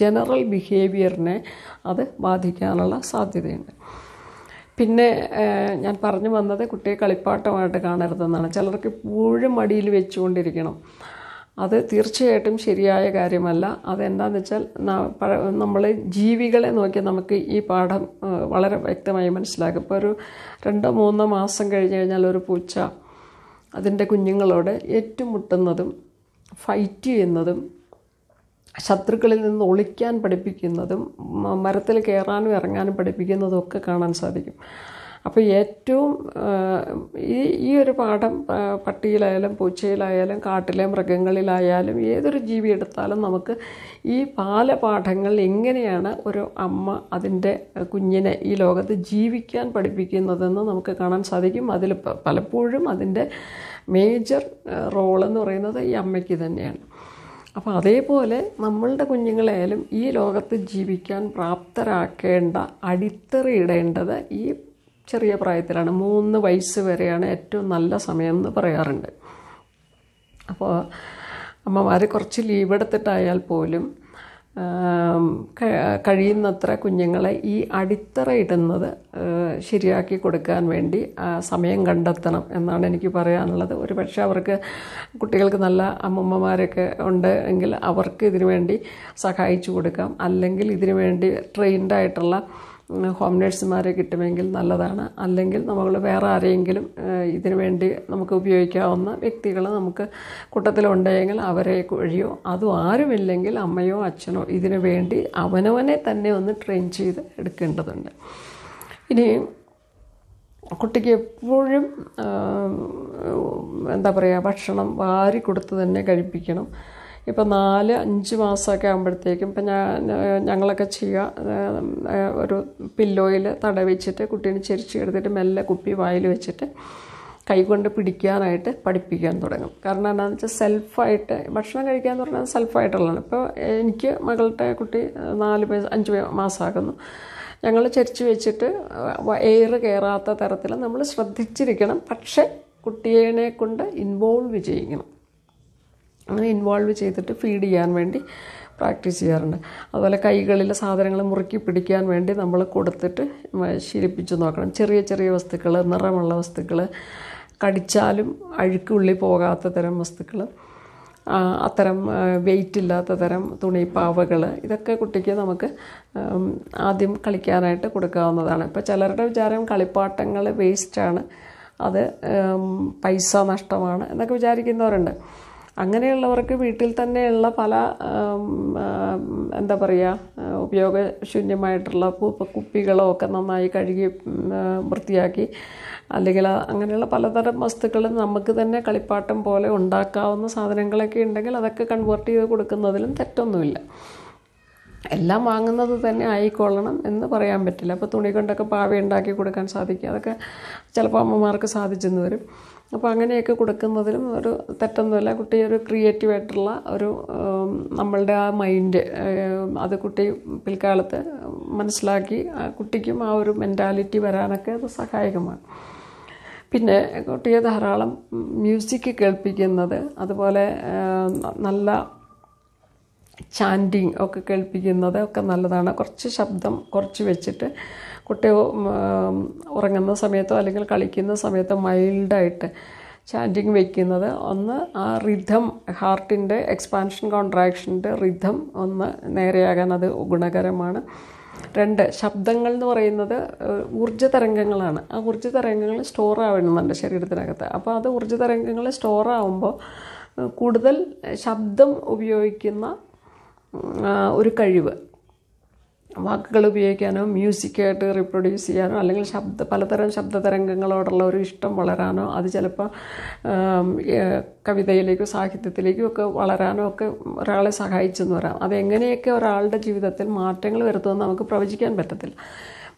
ജനറൽ ബിഹേവിയറിനെ അത് ബാധിക്കാനുള്ള സാധ്യതയുണ്ട് പിന്നെ ഞാൻ പറഞ്ഞു വന്നത് കുട്ടിയെ കളിപ്പാട്ടമായിട്ട് കാണരുതെന്നാണ് ചിലർക്ക് ഇപ്പോഴും മടിയിൽ വെച്ചുകൊണ്ടിരിക്കണം അത് തീർച്ചയായിട്ടും ശരിയായ കാര്യമല്ല അതെന്താണെന്ന് വെച്ചാൽ നമ്മൾ ജീവികളെ നോക്കി നമുക്ക് ഈ പാഠം വളരെ വ്യക്തമായി മനസ്സിലാക്കും ഇപ്പോൾ ഒരു രണ്ടോ മൂന്നോ മാസം കഴിഞ്ഞ് കഴിഞ്ഞാൽ ഒരു പൂച്ച അതിൻ്റെ കുഞ്ഞുങ്ങളോട് ഏറ്റുമുട്ടുന്നതും ഫൈറ്റ് ചെയ്യുന്നതും ശത്രുക്കളിൽ നിന്ന് ഒളിക്കാൻ പഠിപ്പിക്കുന്നതും മരത്തിൽ കയറാനും ഇറങ്ങാനും പഠിപ്പിക്കുന്നതും ഒക്കെ കാണാൻ സാധിക്കും അപ്പോൾ ഏറ്റവും ഈ ഈ ഒരു പാഠം പട്ടിയിലായാലും പൂച്ചയിലായാലും കാട്ടിലെ മൃഗങ്ങളിലായാലും ഏതൊരു ജീവി എടുത്താലും നമുക്ക് ഈ പാലപാഠങ്ങൾ എങ്ങനെയാണ് ഒരു അമ്മ അതിൻ്റെ കുഞ്ഞിനെ ഈ ലോകത്ത് ജീവിക്കാൻ പഠിപ്പിക്കുന്നതെന്ന് നമുക്ക് കാണാൻ സാധിക്കും അതിൽ പലപ്പോഴും അതിൻ്റെ മേജർ റോളെന്ന് പറയുന്നത് ഈ അമ്മയ്ക്ക് തന്നെയാണ് അപ്പോൾ അതേപോലെ നമ്മളുടെ കുഞ്ഞുങ്ങളെയാലും ഈ ലോകത്ത് ജീവിക്കാൻ പ്രാപ്തരാക്കേണ്ട അടിത്തറയിടേണ്ടത് ഈ ചെറിയ പ്രായത്തിലാണ് മൂന്ന് വയസ്സ് വരെയാണ് ഏറ്റവും നല്ല സമയം എന്ന് പറയാറുണ്ട് അപ്പോൾ അമ്മമാർ കുറച്ച് ലീവ് എടുത്തിട്ടായാൽ പോലും കഴിയുന്നത്ര കുഞ്ഞുങ്ങളെ ഈ അടിത്തറ ഇടുന്നത് ശരിയാക്കി കൊടുക്കാൻ വേണ്ടി സമയം കണ്ടെത്തണം എന്നാണ് എനിക്ക് പറയാനുള്ളത് ഒരു പക്ഷെ അവർക്ക് കുട്ടികൾക്ക് നല്ല അമ്മമ്മമാരൊക്കെ ഉണ്ട് എങ്കിൽ അവർക്ക് ഇതിനു വേണ്ടി സഹായിച്ചു കൊടുക്കാം അല്ലെങ്കിൽ ഇതിനു വേണ്ടി ട്രെയിൻഡായിട്ടുള്ള ഹോം നേഴ്സുമാരെ കിട്ടുമെങ്കിൽ നല്ലതാണ് അല്ലെങ്കിൽ നമ്മൾ വേറെ ആരെയെങ്കിലും ഇതിനു വേണ്ടി നമുക്ക് ഉപയോഗിക്കാവുന്ന വ്യക്തികൾ നമുക്ക് കൂട്ടത്തിലുണ്ടെങ്കിൽ അവരെ വഴിയോ അതും ആരുമില്ലെങ്കിൽ അമ്മയോ അച്ഛനോ ഇതിനു വേണ്ടി അവനവനെ തന്നെ ഒന്ന് ട്രെയിൻ ചെയ്ത് എടുക്കേണ്ടതുണ്ട് ഇനി കുട്ടിക്ക് എപ്പോഴും എന്താ പറയുക ഭക്ഷണം വാരി കൊടുത്ത് തന്നെ കഴിപ്പിക്കണം ഇപ്പോൾ നാല് അഞ്ച് മാസമൊക്കെ ആകുമ്പോഴത്തേക്കും ഇപ്പം ഞാൻ ഞങ്ങളൊക്കെ ചെയ്യുക ഒരു പില്ലോയിൽ തട വെച്ചിട്ട് കുട്ടീനെ ചെരിച്ച് എടുത്തിട്ട് മെല്ലെ കുപ്പി വായിൽ വെച്ചിട്ട് കൈകൊണ്ട് പിടിക്കാനായിട്ട് പഠിപ്പിക്കാൻ തുടങ്ങും കാരണം എന്താണെന്ന് വെച്ചാൽ സെൽഫായിട്ട് ഭക്ഷണം കഴിക്കുക എന്ന് പറഞ്ഞാൽ സെൽഫായിട്ടുള്ളതാണ് ഇപ്പോൾ എനിക്ക് മകളുടെ കുട്ടി നാല് അഞ്ച് മാസമാകുന്നു ഞങ്ങൾ ചരിച്ച് വെച്ചിട്ട് എയർ കയറാത്ത തരത്തിൽ നമ്മൾ ശ്രദ്ധിച്ചിരിക്കണം പക്ഷേ കുട്ടിയെ കൊണ്ട് ഇൻവോൾവ് ചെയ്യിക്കണം ഇൻവോൾവ് ചെയ്തിട്ട് ഫീഡ് ചെയ്യാൻ വേണ്ടി പ്രാക്ടീസ് ചെയ്യാറുണ്ട് അതുപോലെ കൈകളിലെ സാധനങ്ങൾ മുറുക്കി പിടിക്കാൻ വേണ്ടി നമ്മൾ കൊടുത്തിട്ട് ശീലിപ്പിച്ച് നോക്കണം ചെറിയ ചെറിയ വസ്തുക്കൾ നിറമുള്ള വസ്തുക്കൾ കടിച്ചാലും അഴുക്കുള്ളിൽ പോകാത്ത തരം വസ്തുക്കൾ അത്തരം വെയിറ്റ് ഇല്ലാത്ത തരം തുണിപ്പാവകൾ ഇതൊക്കെ കുട്ടിക്ക് നമുക്ക് ആദ്യം കളിക്കാനായിട്ട് കൊടുക്കാവുന്നതാണ് ഇപ്പോൾ ചിലരുടെ വിചാരം കളിപ്പാട്ടങ്ങൾ വേസ്റ്റാണ് അത് പൈസ നഷ്ടമാണ് എന്നൊക്കെ വിചാരിക്കുന്നവരുണ്ട് അങ്ങനെയുള്ളവർക്ക് വീട്ടിൽ തന്നെയുള്ള പല എന്താ പറയുക ഉപയോഗശൂന്യമായിട്ടുള്ള കുപ്പികളോ ഒക്കെ നന്നായി കഴുകി വൃത്തിയാക്കി അല്ലെങ്കിൽ അങ്ങനെയുള്ള പലതരം വസ്തുക്കൾ നമുക്ക് തന്നെ കളിപ്പാട്ടം പോലെ ഉണ്ടാക്കാവുന്ന സാധനങ്ങളൊക്കെ ഉണ്ടെങ്കിൽ അതൊക്കെ കൺവേർട്ട് ചെയ്ത് കൊടുക്കുന്നതിലും തെറ്റൊന്നുമില്ല എല്ലാം വാങ്ങുന്നത് തന്നെ ആയിക്കൊള്ളണം എന്ന് പറയാൻ പറ്റില്ല അപ്പോൾ തുണി കൊണ്ടൊക്കെ പാവ ഉണ്ടാക്കി കൊടുക്കാൻ സാധിക്കും അതൊക്കെ ചിലപ്പോൾ അമ്മമാർക്ക് സാധിച്ചെന്ന് വരും അപ്പോൾ അങ്ങനെയൊക്കെ കൊടുക്കുന്നതിലും ഒരു തെറ്റൊന്നുമില്ല കുട്ടി ഒരു ക്രിയേറ്റീവായിട്ടുള്ള ഒരു നമ്മളുടെ ആ മൈൻഡ് അത് കുട്ടി പിൽക്കാലത്ത് മനസ്സിലാക്കി കുട്ടിക്കും ആ ഒരു മെൻറ്റാലിറ്റി വരാനൊക്കെ അത് സഹായകമാണ് പിന്നെ കുട്ടിയെ ധാരാളം മ്യൂസിക് കേൾപ്പിക്കുന്നത് അതുപോലെ നല്ല ചാൻറ്റിങ് ഒക്കെ കേൾപ്പിക്കുന്നത് ഒക്കെ നല്ലതാണ് കുറച്ച് ശബ്ദം കുറച്ച് വെച്ചിട്ട് കുട്ടി ഉറങ്ങുന്ന സമയത്തോ അല്ലെങ്കിൽ കളിക്കുന്ന സമയത്തോ മൈൽഡായിട്ട് ചാൻറ്റിങ് വയ്ക്കുന്നത് ഒന്ന് ആ റിഥം ഹാർട്ടിൻ്റെ എക്സ്പാൻഷൻ കോൺട്രാക്ഷൻ്റെ റിഥം ഒന്ന് നേരെയാകാൻ അത് ഗുണകരമാണ് രണ്ട് ശബ്ദങ്ങൾ എന്ന് പറയുന്നത് ഊർജ്ജ തരംഗങ്ങളാണ് ആ ഊർജ്ജ തരംഗങ്ങൾ സ്റ്റോർ ആവണമെന്നുണ്ട് ശരീരത്തിനകത്ത് അപ്പോൾ അത് ഊർജ്ജ തരംഗങ്ങൾ സ്റ്റോർ ആവുമ്പോൾ കൂടുതൽ ശബ്ദം ഉപയോഗിക്കുന്ന ഒരു കഴിവ് വാക്കുകൾ ഉപയോഗിക്കാനോ മ്യൂസിക്കായിട്ട് റീപ്രൊഡ്യൂസ് ചെയ്യാനോ അല്ലെങ്കിൽ ശബ്ദ പലതരം ശബ്ദ തരംഗങ്ങളോടുള്ള ഒരു ഇഷ്ടം വളരാനോ അത് ചിലപ്പോൾ കവിതയിലേക്കോ സാഹിത്യത്തിലേക്കോ ഒക്കെ വളരാനോ ഒക്കെ ഒരാളെ സഹായിച്ചെന്ന് പറയാം അതെങ്ങനെയൊക്കെ ഒരാളുടെ ജീവിതത്തിൽ മാറ്റങ്ങൾ വരുത്തുമെന്ന് നമുക്ക് പ്രവചിക്കാൻ പറ്റത്തില്ല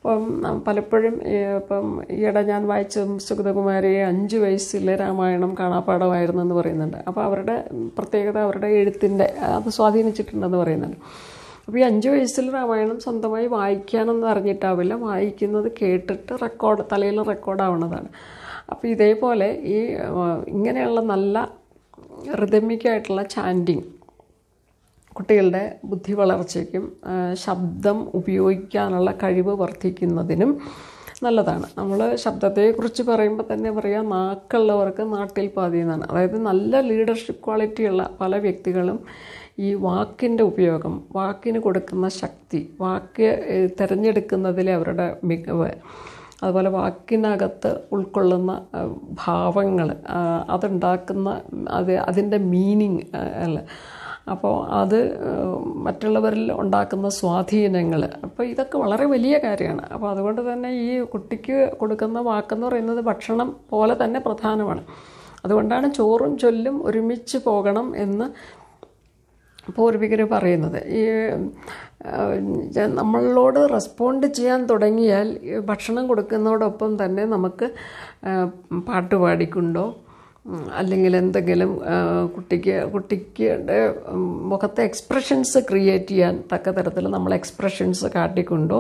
അപ്പം പലപ്പോഴും ഇപ്പം ഈയിടെ ഞാൻ വായിച്ച സുഗതകുമാരിയെ അഞ്ച് വയസ്സിലെ രാമായണം കാണാപ്പാടമായിരുന്നു എന്ന് പറയുന്നുണ്ട് അപ്പോൾ അവരുടെ പ്രത്യേകത അവരുടെ എഴുത്തിൻ്റെ അത് സ്വാധീനിച്ചിട്ടുണ്ടെന്ന് പറയുന്നുണ്ട് അപ്പോൾ ഈ അഞ്ച് വയസ്സിൽ രാമായണം സ്വന്തമായി വായിക്കാനൊന്നും അറിഞ്ഞിട്ടാവില്ല വായിക്കുന്നത് കേട്ടിട്ട് റെക്കോർഡ് തലയിൽ റെക്കോർഡാവുന്നതാണ് അപ്പോൾ ഇതേപോലെ ഈ ഇങ്ങനെയുള്ള നല്ല റിതമിക്കായിട്ടുള്ള ചാൻഡിങ് കുട്ടികളുടെ ബുദ്ധി വളർച്ചയ്ക്കും ശബ്ദം ഉപയോഗിക്കാനുള്ള കഴിവ് വർദ്ധിക്കുന്നതിനും നല്ലതാണ് നമ്മൾ ശബ്ദത്തെക്കുറിച്ച് പറയുമ്പോൾ തന്നെ പറയാം നാക്കുള്ളവർക്ക് നാട്ടിൽ പാതി എന്നാണ് അതായത് നല്ല ലീഡർഷിപ്പ് ക്വാളിറ്റിയുള്ള പല വ്യക്തികളും ഈ വാക്കിൻ്റെ ഉപയോഗം വാക്കിന് കൊടുക്കുന്ന ശക്തി വാക്ക് തിരഞ്ഞെടുക്കുന്നതിലെ അവരുടെ മികവ് അതുപോലെ വാക്കിനകത്ത് ഉൾക്കൊള്ളുന്ന ഭാവങ്ങൾ അതുണ്ടാക്കുന്ന അത് അതിൻ്റെ മീനിങ് അല്ല അപ്പോൾ അത് മറ്റുള്ളവരിൽ ഉണ്ടാക്കുന്ന സ്വാധീനങ്ങൾ അപ്പോൾ ഇതൊക്കെ വളരെ വലിയ കാര്യമാണ് അപ്പോൾ അതുകൊണ്ട് തന്നെ ഈ കുട്ടിക്ക് കൊടുക്കുന്ന വാക്കെന്ന് പറയുന്നത് ഭക്ഷണം പോലെ തന്നെ പ്രധാനമാണ് അതുകൊണ്ടാണ് ചോറും ചൊല്ലും ഒരുമിച്ച് പോകണം എന്ന് പൂർവികർ പറയുന്നത് ഈ നമ്മളോട് റെസ്പോണ്ട് ചെയ്യാൻ തുടങ്ങിയാൽ ഭക്ഷണം കൊടുക്കുന്നതോടൊപ്പം തന്നെ നമുക്ക് പാട്ട് പാടിക്കൊണ്ടോ അല്ലെങ്കിൽ എന്തെങ്കിലും കുട്ടിക്ക് കുട്ടിക്ക് മുഖത്തെ എക്സ്പ്രഷൻസ് ക്രിയേറ്റ് ചെയ്യാൻ തക്ക തരത്തിൽ നമ്മൾ എക്സ്പ്രഷൻസ് കാട്ടിക്കൊണ്ടോ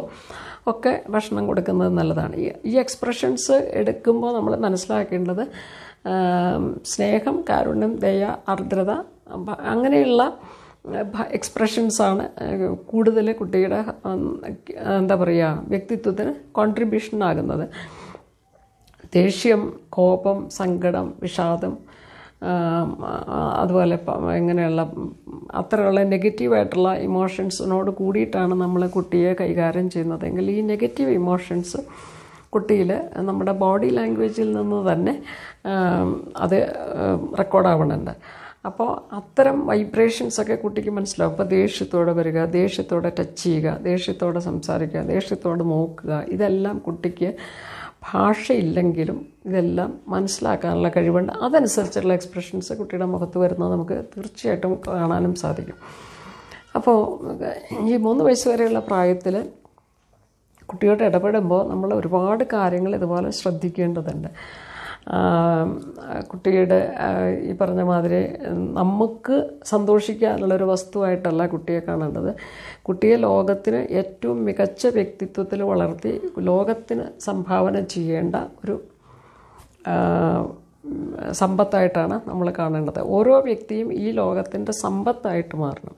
ഒക്കെ ഭക്ഷണം കൊടുക്കുന്നത് നല്ലതാണ് ഈ എക്സ്പ്രഷൻസ് എടുക്കുമ്പോൾ നമ്മൾ മനസ്സിലാക്കേണ്ടത് സ്നേഹം കാരുണ്യം ദയ ആർദ്രത അങ്ങനെയുള്ള എക്സ്പ്രഷൻസാണ് കൂടുതൽ കുട്ടിയുടെ എന്താ പറയുക വ്യക്തിത്വത്തിന് കോൺട്രിബ്യൂഷൻ ദേഷ്യം കോപം സങ്കടം വിഷാദം അതുപോലെ എങ്ങനെയുള്ള അത്രയുള്ള നെഗറ്റീവായിട്ടുള്ള ഇമോഷൻസിനോട് കൂടിയിട്ടാണ് നമ്മൾ കുട്ടിയെ കൈകാര്യം ചെയ്യുന്നതെങ്കിൽ ഈ നെഗറ്റീവ് ഇമോഷൻസ് കുട്ടിയിൽ നമ്മുടെ ബോഡി ലാംഗ്വേജിൽ നിന്ന് തന്നെ അത് റെക്കോർഡാവണുണ്ട് അപ്പോൾ അത്തരം വൈബ്രേഷൻസൊക്കെ കുട്ടിക്ക് മനസ്സിലാവും അപ്പോൾ ദേഷ്യത്തോടെ വരിക ദേഷ്യത്തോടെ ടച്ച് ചെയ്യുക ദേഷ്യത്തോടെ സംസാരിക്കുക ദേഷ്യത്തോടെ നോക്കുക ഇതെല്ലാം കുട്ടിക്ക് ഭാഷയില്ലെങ്കിലും ഇതെല്ലാം മനസ്സിലാക്കാനുള്ള കഴിവുണ്ട് അതനുസരിച്ചുള്ള എക്സ്പ്രഷൻസ് കുട്ടിയുടെ മുഖത്ത് വരുന്നത് നമുക്ക് തീർച്ചയായിട്ടും കാണാനും സാധിക്കും അപ്പോൾ ഈ മൂന്ന് വയസ്സ് വരെയുള്ള പ്രായത്തിൽ കുട്ടിയോട്ട് ഇടപെടുമ്പോൾ നമ്മൾ ഒരുപാട് കാര്യങ്ങൾ ഇതുപോലെ ശ്രദ്ധിക്കേണ്ടതുണ്ട് കുട്ടിയുടെ ഈ പറഞ്ഞ മാതിരി നമുക്ക് എന്നുള്ളൊരു വസ്തുവായിട്ടല്ല കുട്ടിയെ കാണേണ്ടത് കുട്ടിയെ ലോകത്തിന് ഏറ്റവും മികച്ച വ്യക്തിത്വത്തിൽ വളർത്തി ലോകത്തിന് സംഭാവന ചെയ്യേണ്ട ഒരു സമ്പത്തായിട്ടാണ് നമ്മൾ കാണേണ്ടത് ഓരോ വ്യക്തിയും ഈ ലോകത്തിൻ്റെ സമ്പത്തായിട്ട് മാറണം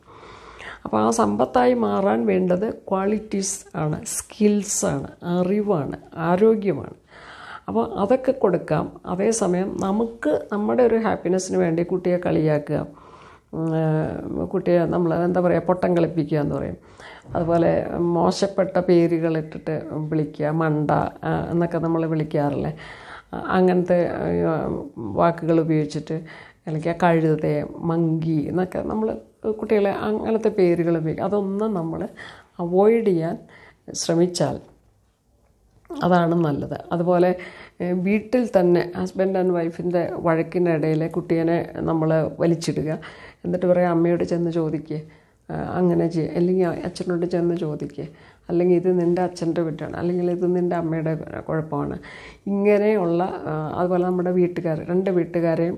അപ്പോൾ ആ സമ്പത്തായി മാറാൻ വേണ്ടത് ക്വാളിറ്റീസ് ആണ് സ്കിൽസാണ് അറിവാണ് ആരോഗ്യമാണ് അപ്പോൾ അതൊക്കെ കൊടുക്കാം അതേസമയം നമുക്ക് നമ്മുടെ ഒരു ഹാപ്പിനെസ്സിന് വേണ്ടി കുട്ടിയെ കളിയാക്കുക കുട്ടിയെ നമ്മൾ എന്താ പറയുക പൊട്ടം കളിപ്പിക്കുക എന്ന് പറയും അതുപോലെ മോശപ്പെട്ട പേരുകളിട്ടിട്ട് വിളിക്കുക മണ്ട എന്നൊക്കെ നമ്മൾ വിളിക്കാറില്ലേ അങ്ങനത്തെ വാക്കുകൾ ഉപയോഗിച്ചിട്ട് അല്ലെങ്കിൽ കഴുത മങ്കി എന്നൊക്കെ നമ്മൾ കുട്ടികളെ അങ്ങനത്തെ പേരുകൾ ഉപയോഗിക്കുക അതൊന്നും നമ്മൾ അവോയ്ഡ് ചെയ്യാൻ ശ്രമിച്ചാൽ അതാണ് നല്ലത് അതുപോലെ വീട്ടിൽ തന്നെ ഹസ്ബൻഡ് ആൻഡ് വൈഫിൻ്റെ ഇടയിൽ കുട്ടീനെ നമ്മൾ വലിച്ചിടുക എന്നിട്ട് പറയാം അമ്മയോട് ചെന്ന് ചോദിക്കുക അങ്ങനെ ചെയ്യുക അല്ലെങ്കിൽ അച്ഛനോട് ചെന്ന് ചോദിക്കുക അല്ലെങ്കിൽ ഇത് നിൻ്റെ അച്ഛൻ്റെ വീട്ടാണ് അല്ലെങ്കിൽ ഇത് നിൻ്റെ അമ്മയുടെ കുഴപ്പമാണ് ഇങ്ങനെയുള്ള അതുപോലെ നമ്മുടെ വീട്ടുകാർ രണ്ട് വീട്ടുകാരെയും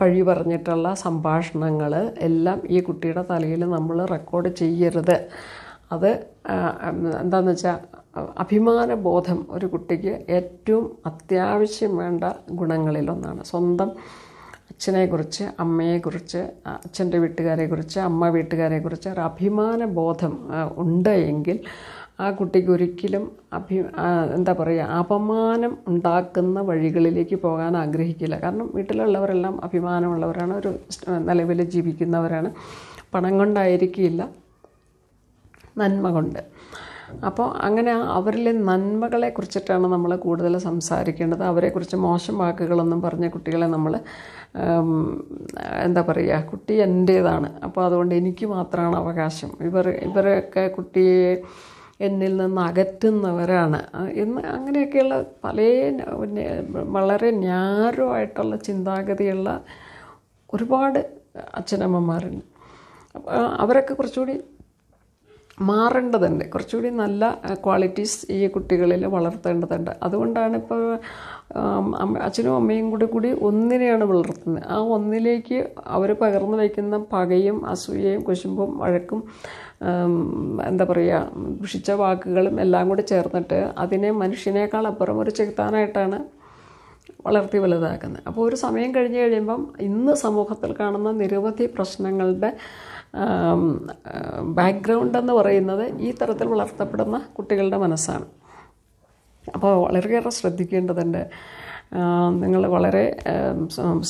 പഴി പറഞ്ഞിട്ടുള്ള സംഭാഷണങ്ങൾ എല്ലാം ഈ കുട്ടിയുടെ തലയിൽ നമ്മൾ റെക്കോർഡ് ചെയ്യരുത് അത് എന്താണെന്ന് വെച്ചാൽ അഭിമാനബോധം ഒരു കുട്ടിക്ക് ഏറ്റവും അത്യാവശ്യം വേണ്ട ഗുണങ്ങളിലൊന്നാണ് സ്വന്തം അച്ഛനെക്കുറിച്ച് അമ്മയെക്കുറിച്ച് അച്ഛൻ്റെ വീട്ടുകാരെക്കുറിച്ച് അമ്മ വീട്ടുകാരെക്കുറിച്ച് ഒരു അഭിമാനബോധം ഉണ്ട് എങ്കിൽ ആ കുട്ടിക്ക് ഒരിക്കലും അഭി എന്താ പറയുക അപമാനം ഉണ്ടാക്കുന്ന വഴികളിലേക്ക് പോകാൻ ആഗ്രഹിക്കില്ല കാരണം വീട്ടിലുള്ളവരെല്ലാം അഭിമാനമുള്ളവരാണ് ഒരു നിലവിൽ ജീവിക്കുന്നവരാണ് പണം കൊണ്ടായിരിക്കില്ല നന്മ കൊണ്ട് അപ്പോൾ അങ്ങനെ അവരിലെ നന്മകളെ കുറിച്ചിട്ടാണ് നമ്മൾ കൂടുതൽ സംസാരിക്കേണ്ടത് അവരെക്കുറിച്ച് മോശം വാക്കുകളൊന്നും പറഞ്ഞ കുട്ടികളെ നമ്മൾ എന്താ പറയുക കുട്ടി എൻ്റേതാണ് അപ്പോൾ അതുകൊണ്ട് എനിക്ക് മാത്രമാണ് അവകാശം ഇവർ ഇവരൊക്കെ കുട്ടിയെ എന്നിൽ നിന്ന് അകറ്റുന്നവരാണ് എന്ന് അങ്ങനെയൊക്കെയുള്ള പല വളരെ ഞാരോ ആയിട്ടുള്ള ചിന്താഗതിയുള്ള ഒരുപാട് അച്ഛനമ്മമാരുണ്ട് അവരൊക്കെ കുറച്ചുകൂടി മാറേണ്ടതുണ്ട് കുറച്ചുകൂടി നല്ല ക്വാളിറ്റീസ് ഈ കുട്ടികളിൽ വളർത്തേണ്ടതുണ്ട് അതുകൊണ്ടാണ് ഇപ്പോൾ അച്ഛനും അമ്മയും കൂടി കൂടി ഒന്നിനെയാണ് വളർത്തുന്നത് ആ ഒന്നിലേക്ക് അവർ പകർന്നു വയ്ക്കുന്ന പകയും അസൂയയും കുശുമ്പും വഴക്കും എന്താ പറയുക ദുഷിച്ച വാക്കുകളും എല്ലാം കൂടി ചേർന്നിട്ട് അതിനെ മനുഷ്യനേക്കാൾ അപ്പുറം ഒരു ചെകുത്താനായിട്ടാണ് വളർത്തി വലുതാക്കുന്നത് അപ്പോൾ ഒരു സമയം കഴിഞ്ഞ് കഴിയുമ്പം ഇന്ന് സമൂഹത്തിൽ കാണുന്ന നിരവധി പ്രശ്നങ്ങളുടെ ബാക്ക്ഗ്രൗണ്ട് എന്ന് പറയുന്നത് ഈ തരത്തിൽ വളർത്തപ്പെടുന്ന കുട്ടികളുടെ മനസ്സാണ് അപ്പോൾ വളരെയേറെ ശ്രദ്ധിക്കേണ്ടതുണ്ട് നിങ്ങൾ വളരെ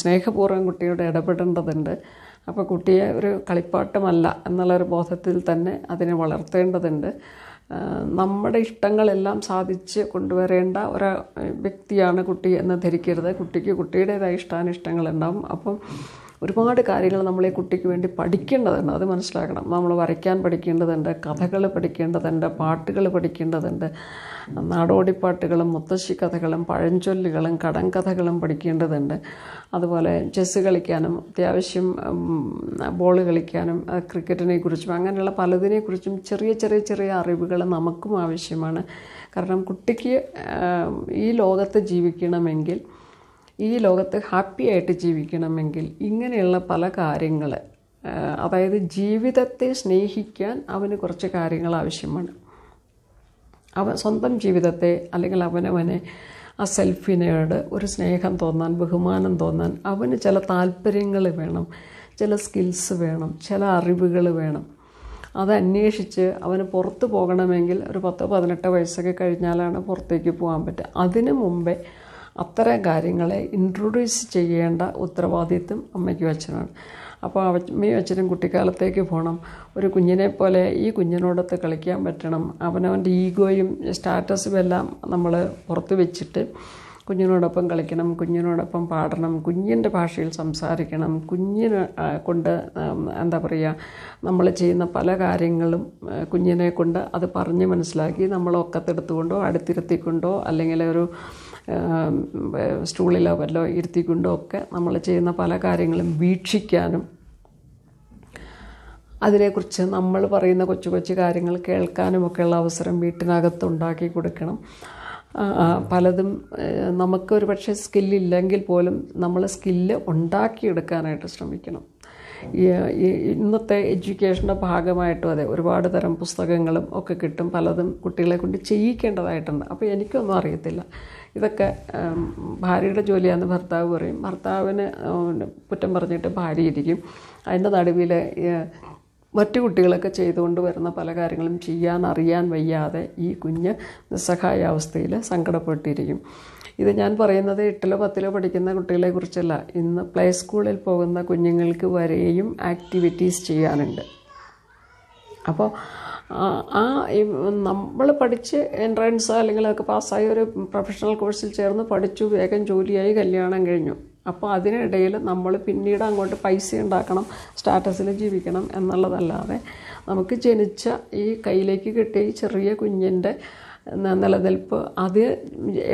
സ്നേഹപൂർവ്വം കുട്ടിയോട് ഇടപെടേണ്ടതുണ്ട് അപ്പോൾ കുട്ടിയെ ഒരു കളിപ്പാട്ടമല്ല എന്നുള്ളൊരു ബോധത്തിൽ തന്നെ അതിനെ വളർത്തേണ്ടതുണ്ട് നമ്മുടെ ഇഷ്ടങ്ങളെല്ലാം സാധിച്ച് കൊണ്ടുവരേണ്ട ഒരു വ്യക്തിയാണ് കുട്ടി എന്ന് ധരിക്കരുത് കുട്ടിക്ക് കുട്ടിയുടേതായ ഇഷ്ടാനിഷ്ടങ്ങളുണ്ടാവും അപ്പം ഒരുപാട് കാര്യങ്ങൾ ഈ കുട്ടിക്ക് വേണ്ടി പഠിക്കേണ്ടതുണ്ട് അത് മനസ്സിലാക്കണം നമ്മൾ വരയ്ക്കാൻ പഠിക്കേണ്ടതുണ്ട് കഥകൾ പഠിക്കേണ്ടതുണ്ട് പാട്ടുകൾ പഠിക്കേണ്ടതുണ്ട് നാടോടിപ്പാട്ടുകളും മുത്തശ്ശി കഥകളും പഴഞ്ചൊല്ലുകളും കഥകളും പഠിക്കേണ്ടതുണ്ട് അതുപോലെ ചെസ്സ് കളിക്കാനും അത്യാവശ്യം ബോൾ കളിക്കാനും ക്രിക്കറ്റിനെ കുറിച്ചും അങ്ങനെയുള്ള പലതിനെക്കുറിച്ചും ചെറിയ ചെറിയ ചെറിയ അറിവുകൾ നമുക്കും ആവശ്യമാണ് കാരണം കുട്ടിക്ക് ഈ ലോകത്ത് ജീവിക്കണമെങ്കിൽ ഈ ലോകത്ത് ഹാപ്പി ആയിട്ട് ജീവിക്കണമെങ്കിൽ ഇങ്ങനെയുള്ള പല കാര്യങ്ങൾ അതായത് ജീവിതത്തെ സ്നേഹിക്കാൻ അവന് കുറച്ച് കാര്യങ്ങൾ ആവശ്യമാണ് അവൻ സ്വന്തം ജീവിതത്തെ അല്ലെങ്കിൽ അവനവനെ ആ സെൽഫിനോട് ഒരു സ്നേഹം തോന്നാൻ ബഹുമാനം തോന്നാൻ അവന് ചില താല്പര്യങ്ങൾ വേണം ചില സ്കിൽസ് വേണം ചില അറിവുകൾ വേണം അത് അന്വേഷിച്ച് അവന് പുറത്ത് പോകണമെങ്കിൽ ഒരു പത്തോ പതിനെട്ടോ വയസ്സൊക്കെ കഴിഞ്ഞാലാണ് പുറത്തേക്ക് പോകാൻ പറ്റുക അതിനു മുമ്പേ അത്തരം കാര്യങ്ങളെ ഇൻട്രൊഡ്യൂസ് ചെയ്യേണ്ട ഉത്തരവാദിത്വം അമ്മയ്ക്കും അച്ഛനാണ് അപ്പോൾ അമ്മയും അച്ഛനും കുട്ടിക്കാലത്തേക്ക് പോകണം ഒരു കുഞ്ഞിനെ പോലെ ഈ കുഞ്ഞിനോടൊത്ത് കളിക്കാൻ പറ്റണം അവനവൻ്റെ ഈഗോയും സ്റ്റാറ്റസും എല്ലാം നമ്മൾ പുറത്ത് വെച്ചിട്ട് കുഞ്ഞിനോടൊപ്പം കളിക്കണം കുഞ്ഞിനോടൊപ്പം പാടണം കുഞ്ഞിൻ്റെ ഭാഷയിൽ സംസാരിക്കണം കുഞ്ഞിന് കൊണ്ട് എന്താ പറയുക നമ്മൾ ചെയ്യുന്ന പല കാര്യങ്ങളും കുഞ്ഞിനെ കൊണ്ട് അത് പറഞ്ഞ് മനസ്സിലാക്കി നമ്മളൊക്കത്തെടുത്തുകൊണ്ടോ അടുത്തിരുത്തിക്കൊണ്ടോ അല്ലെങ്കിൽ ഒരു സ്റ്റൂളിലോ വല്ലോ ഇരുത്തിക്കൊണ്ടോ ഒക്കെ നമ്മൾ ചെയ്യുന്ന പല കാര്യങ്ങളും വീക്ഷിക്കാനും അതിനെക്കുറിച്ച് നമ്മൾ പറയുന്ന കൊച്ചു കൊച്ചു കാര്യങ്ങൾ കേൾക്കാനുമൊക്കെയുള്ള അവസരം വീട്ടിനകത്ത് ഉണ്ടാക്കി കൊടുക്കണം പലതും നമുക്കൊരു പക്ഷേ സ്കില്ലില്ലെങ്കിൽ പോലും നമ്മൾ സ്കില്ല് ഉണ്ടാക്കിയെടുക്കാനായിട്ട് ശ്രമിക്കണം ഇന്നത്തെ എഡ്യൂക്കേഷൻ്റെ ഭാഗമായിട്ടും അതെ ഒരുപാട് തരം പുസ്തകങ്ങളും ഒക്കെ കിട്ടും പലതും കുട്ടികളെ കൊണ്ട് ചെയ്യിക്കേണ്ടതായിട്ടുണ്ട് അപ്പോൾ എനിക്കൊന്നും അറിയത്തില്ല ഇതൊക്കെ ഭാര്യയുടെ ജോലിയാണെന്ന് ഭർത്താവ് പറയും ഭർത്താവിന് കുറ്റം പറഞ്ഞിട്ട് ഭാര്യ ഇരിക്കും അതിൻ്റെ നടുവിൽ മറ്റു കുട്ടികളൊക്കെ ചെയ്തുകൊണ്ട് വരുന്ന പല കാര്യങ്ങളും ചെയ്യാനറിയാൻ അറിയാൻ വയ്യാതെ ഈ കുഞ്ഞ് അവസ്ഥയിൽ സങ്കടപ്പെട്ടിരിക്കും ഇത് ഞാൻ പറയുന്നത് എട്ടിലോ പത്തിലോ പഠിക്കുന്ന കുട്ടികളെ കുറിച്ചല്ല ഇന്ന് പ്ലേ സ്കൂളിൽ പോകുന്ന കുഞ്ഞുങ്ങൾക്ക് വരെയും ആക്ടിവിറ്റീസ് ചെയ്യാനുണ്ട് അപ്പോൾ ആ നമ്മൾ പഠിച്ച് എൻട്രൻസ് അല്ലെങ്കിൽ അതൊക്കെ പാസ്സായി ഒരു പ്രൊഫഷണൽ കോഴ്സിൽ ചേർന്ന് പഠിച്ചു വേഗം ജോലിയായി കല്യാണം കഴിഞ്ഞു അപ്പോൾ അതിനിടയിൽ നമ്മൾ പിന്നീട് അങ്ങോട്ട് പൈസ ഉണ്ടാക്കണം സ്റ്റാറ്റസിൽ ജീവിക്കണം എന്നുള്ളതല്ലാതെ നമുക്ക് ജനിച്ച ഈ കയ്യിലേക്ക് കിട്ടിയ ഈ ചെറിയ കുഞ്ഞിൻ്റെ നിലനിൽപ്പ് അത്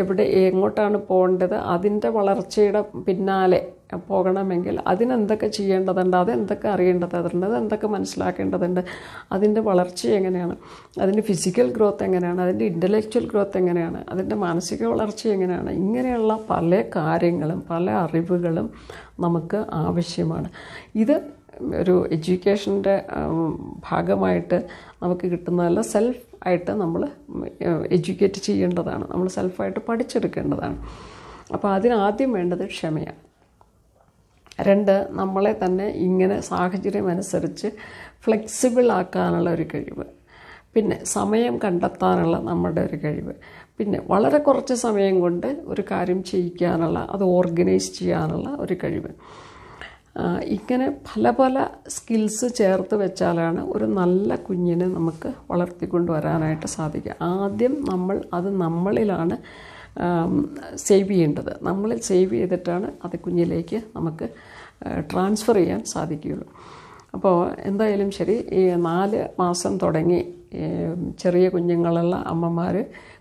എവിടെ എങ്ങോട്ടാണ് പോകേണ്ടത് അതിൻ്റെ വളർച്ചയുടെ പിന്നാലെ പോകണമെങ്കിൽ അതിനെന്തൊക്കെ ചെയ്യേണ്ടതുണ്ട് അതെന്തൊക്കെ അറിയേണ്ടതുണ്ട് അതെന്തൊക്കെ മനസ്സിലാക്കേണ്ടതുണ്ട് അതിൻ്റെ വളർച്ച എങ്ങനെയാണ് അതിൻ്റെ ഫിസിക്കൽ ഗ്രോത്ത് എങ്ങനെയാണ് അതിൻ്റെ ഇൻ്റലക്ച്വൽ ഗ്രോത്ത് എങ്ങനെയാണ് അതിൻ്റെ മാനസിക വളർച്ച എങ്ങനെയാണ് ഇങ്ങനെയുള്ള പല കാര്യങ്ങളും പല അറിവുകളും നമുക്ക് ആവശ്യമാണ് ഇത് ഒരു എഡ്യൂക്കേഷൻ്റെ ഭാഗമായിട്ട് നമുക്ക് കിട്ടുന്നതല്ല സെൽഫ് ആയിട്ട് നമ്മൾ എഡ്യൂക്കേറ്റ് ചെയ്യേണ്ടതാണ് നമ്മൾ സെൽഫായിട്ട് പഠിച്ചെടുക്കേണ്ടതാണ് അപ്പോൾ അതിനാദ്യം വേണ്ടത് ക്ഷമയാണ് രണ്ട് നമ്മളെ തന്നെ ഇങ്ങനെ സാഹചര്യം അനുസരിച്ച് ഫ്ലെക്സിബിൾ ആക്കാനുള്ള ഒരു കഴിവ് പിന്നെ സമയം കണ്ടെത്താനുള്ള നമ്മുടെ ഒരു കഴിവ് പിന്നെ വളരെ കുറച്ച് സമയം കൊണ്ട് ഒരു കാര്യം ചെയ്യിക്കാനുള്ള അത് ഓർഗനൈസ് ചെയ്യാനുള്ള ഒരു കഴിവ് ഇങ്ങനെ പല പല സ്കിൽസ് ചേർത്ത് വെച്ചാലാണ് ഒരു നല്ല കുഞ്ഞിനെ നമുക്ക് വരാനായിട്ട് സാധിക്കുക ആദ്യം നമ്മൾ അത് നമ്മളിലാണ് സേവ് ചെയ്യേണ്ടത് നമ്മളിൽ സേവ് ചെയ്തിട്ടാണ് അത് കുഞ്ഞിലേക്ക് നമുക്ക് ട്രാൻസ്ഫർ ചെയ്യാൻ സാധിക്കുകയുള്ളൂ അപ്പോൾ എന്തായാലും ശരി ഈ നാല് മാസം തുടങ്ങി ചെറിയ കുഞ്ഞുങ്ങളുള്ള അമ്മമാർ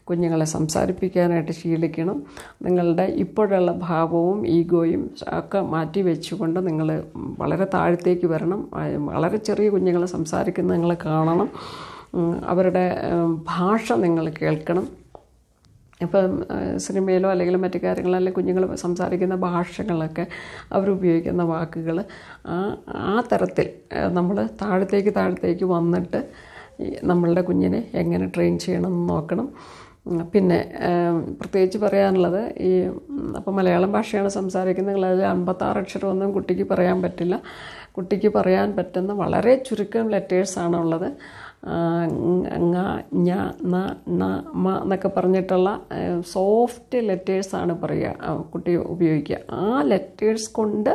കുഞ്ഞുങ്ങളെ സംസാരിപ്പിക്കാനായിട്ട് ശീലിക്കണം നിങ്ങളുടെ ഇപ്പോഴുള്ള ഭാവവും ഈഗോയും ഒക്കെ മാറ്റി വെച്ചുകൊണ്ട് നിങ്ങൾ വളരെ താഴത്തേക്ക് വരണം വളരെ ചെറിയ കുഞ്ഞുങ്ങളെ സംസാരിക്കുന്ന നിങ്ങൾ കാണണം അവരുടെ ഭാഷ നിങ്ങൾ കേൾക്കണം ഇപ്പം സിനിമയിലോ അല്ലെങ്കിൽ മറ്റു കാര്യങ്ങളോ അല്ലെങ്കിൽ കുഞ്ഞുങ്ങൾ സംസാരിക്കുന്ന ഭാഷകളൊക്കെ അവരുപയോഗിക്കുന്ന വാക്കുകൾ ആ ആ തരത്തിൽ നമ്മൾ താഴത്തേക്ക് താഴത്തേക്ക് വന്നിട്ട് നമ്മളുടെ കുഞ്ഞിനെ എങ്ങനെ ട്രെയിൻ ചെയ്യണം എന്ന് നോക്കണം പിന്നെ പ്രത്യേകിച്ച് പറയാനുള്ളത് ഈ അപ്പോൾ മലയാളം ഭാഷയാണ് സംസാരിക്കുന്നത് അതിൽ അൻപത്താറ് അക്ഷരമൊന്നും കുട്ടിക്ക് പറയാൻ പറ്റില്ല കുട്ടിക്ക് പറയാൻ പറ്റുന്ന വളരെ ചുരുക്കം ലെറ്റേഴ്സാണുള്ളത് ങ ഞ ന ണ മ എന്നൊക്കെ പറഞ്ഞിട്ടുള്ള സോഫ്റ്റ് ലെറ്റേഴ്സാണ് പറയുക കുട്ടി ഉപയോഗിക്കുക ആ ലെറ്റേഴ്സ് കൊണ്ട്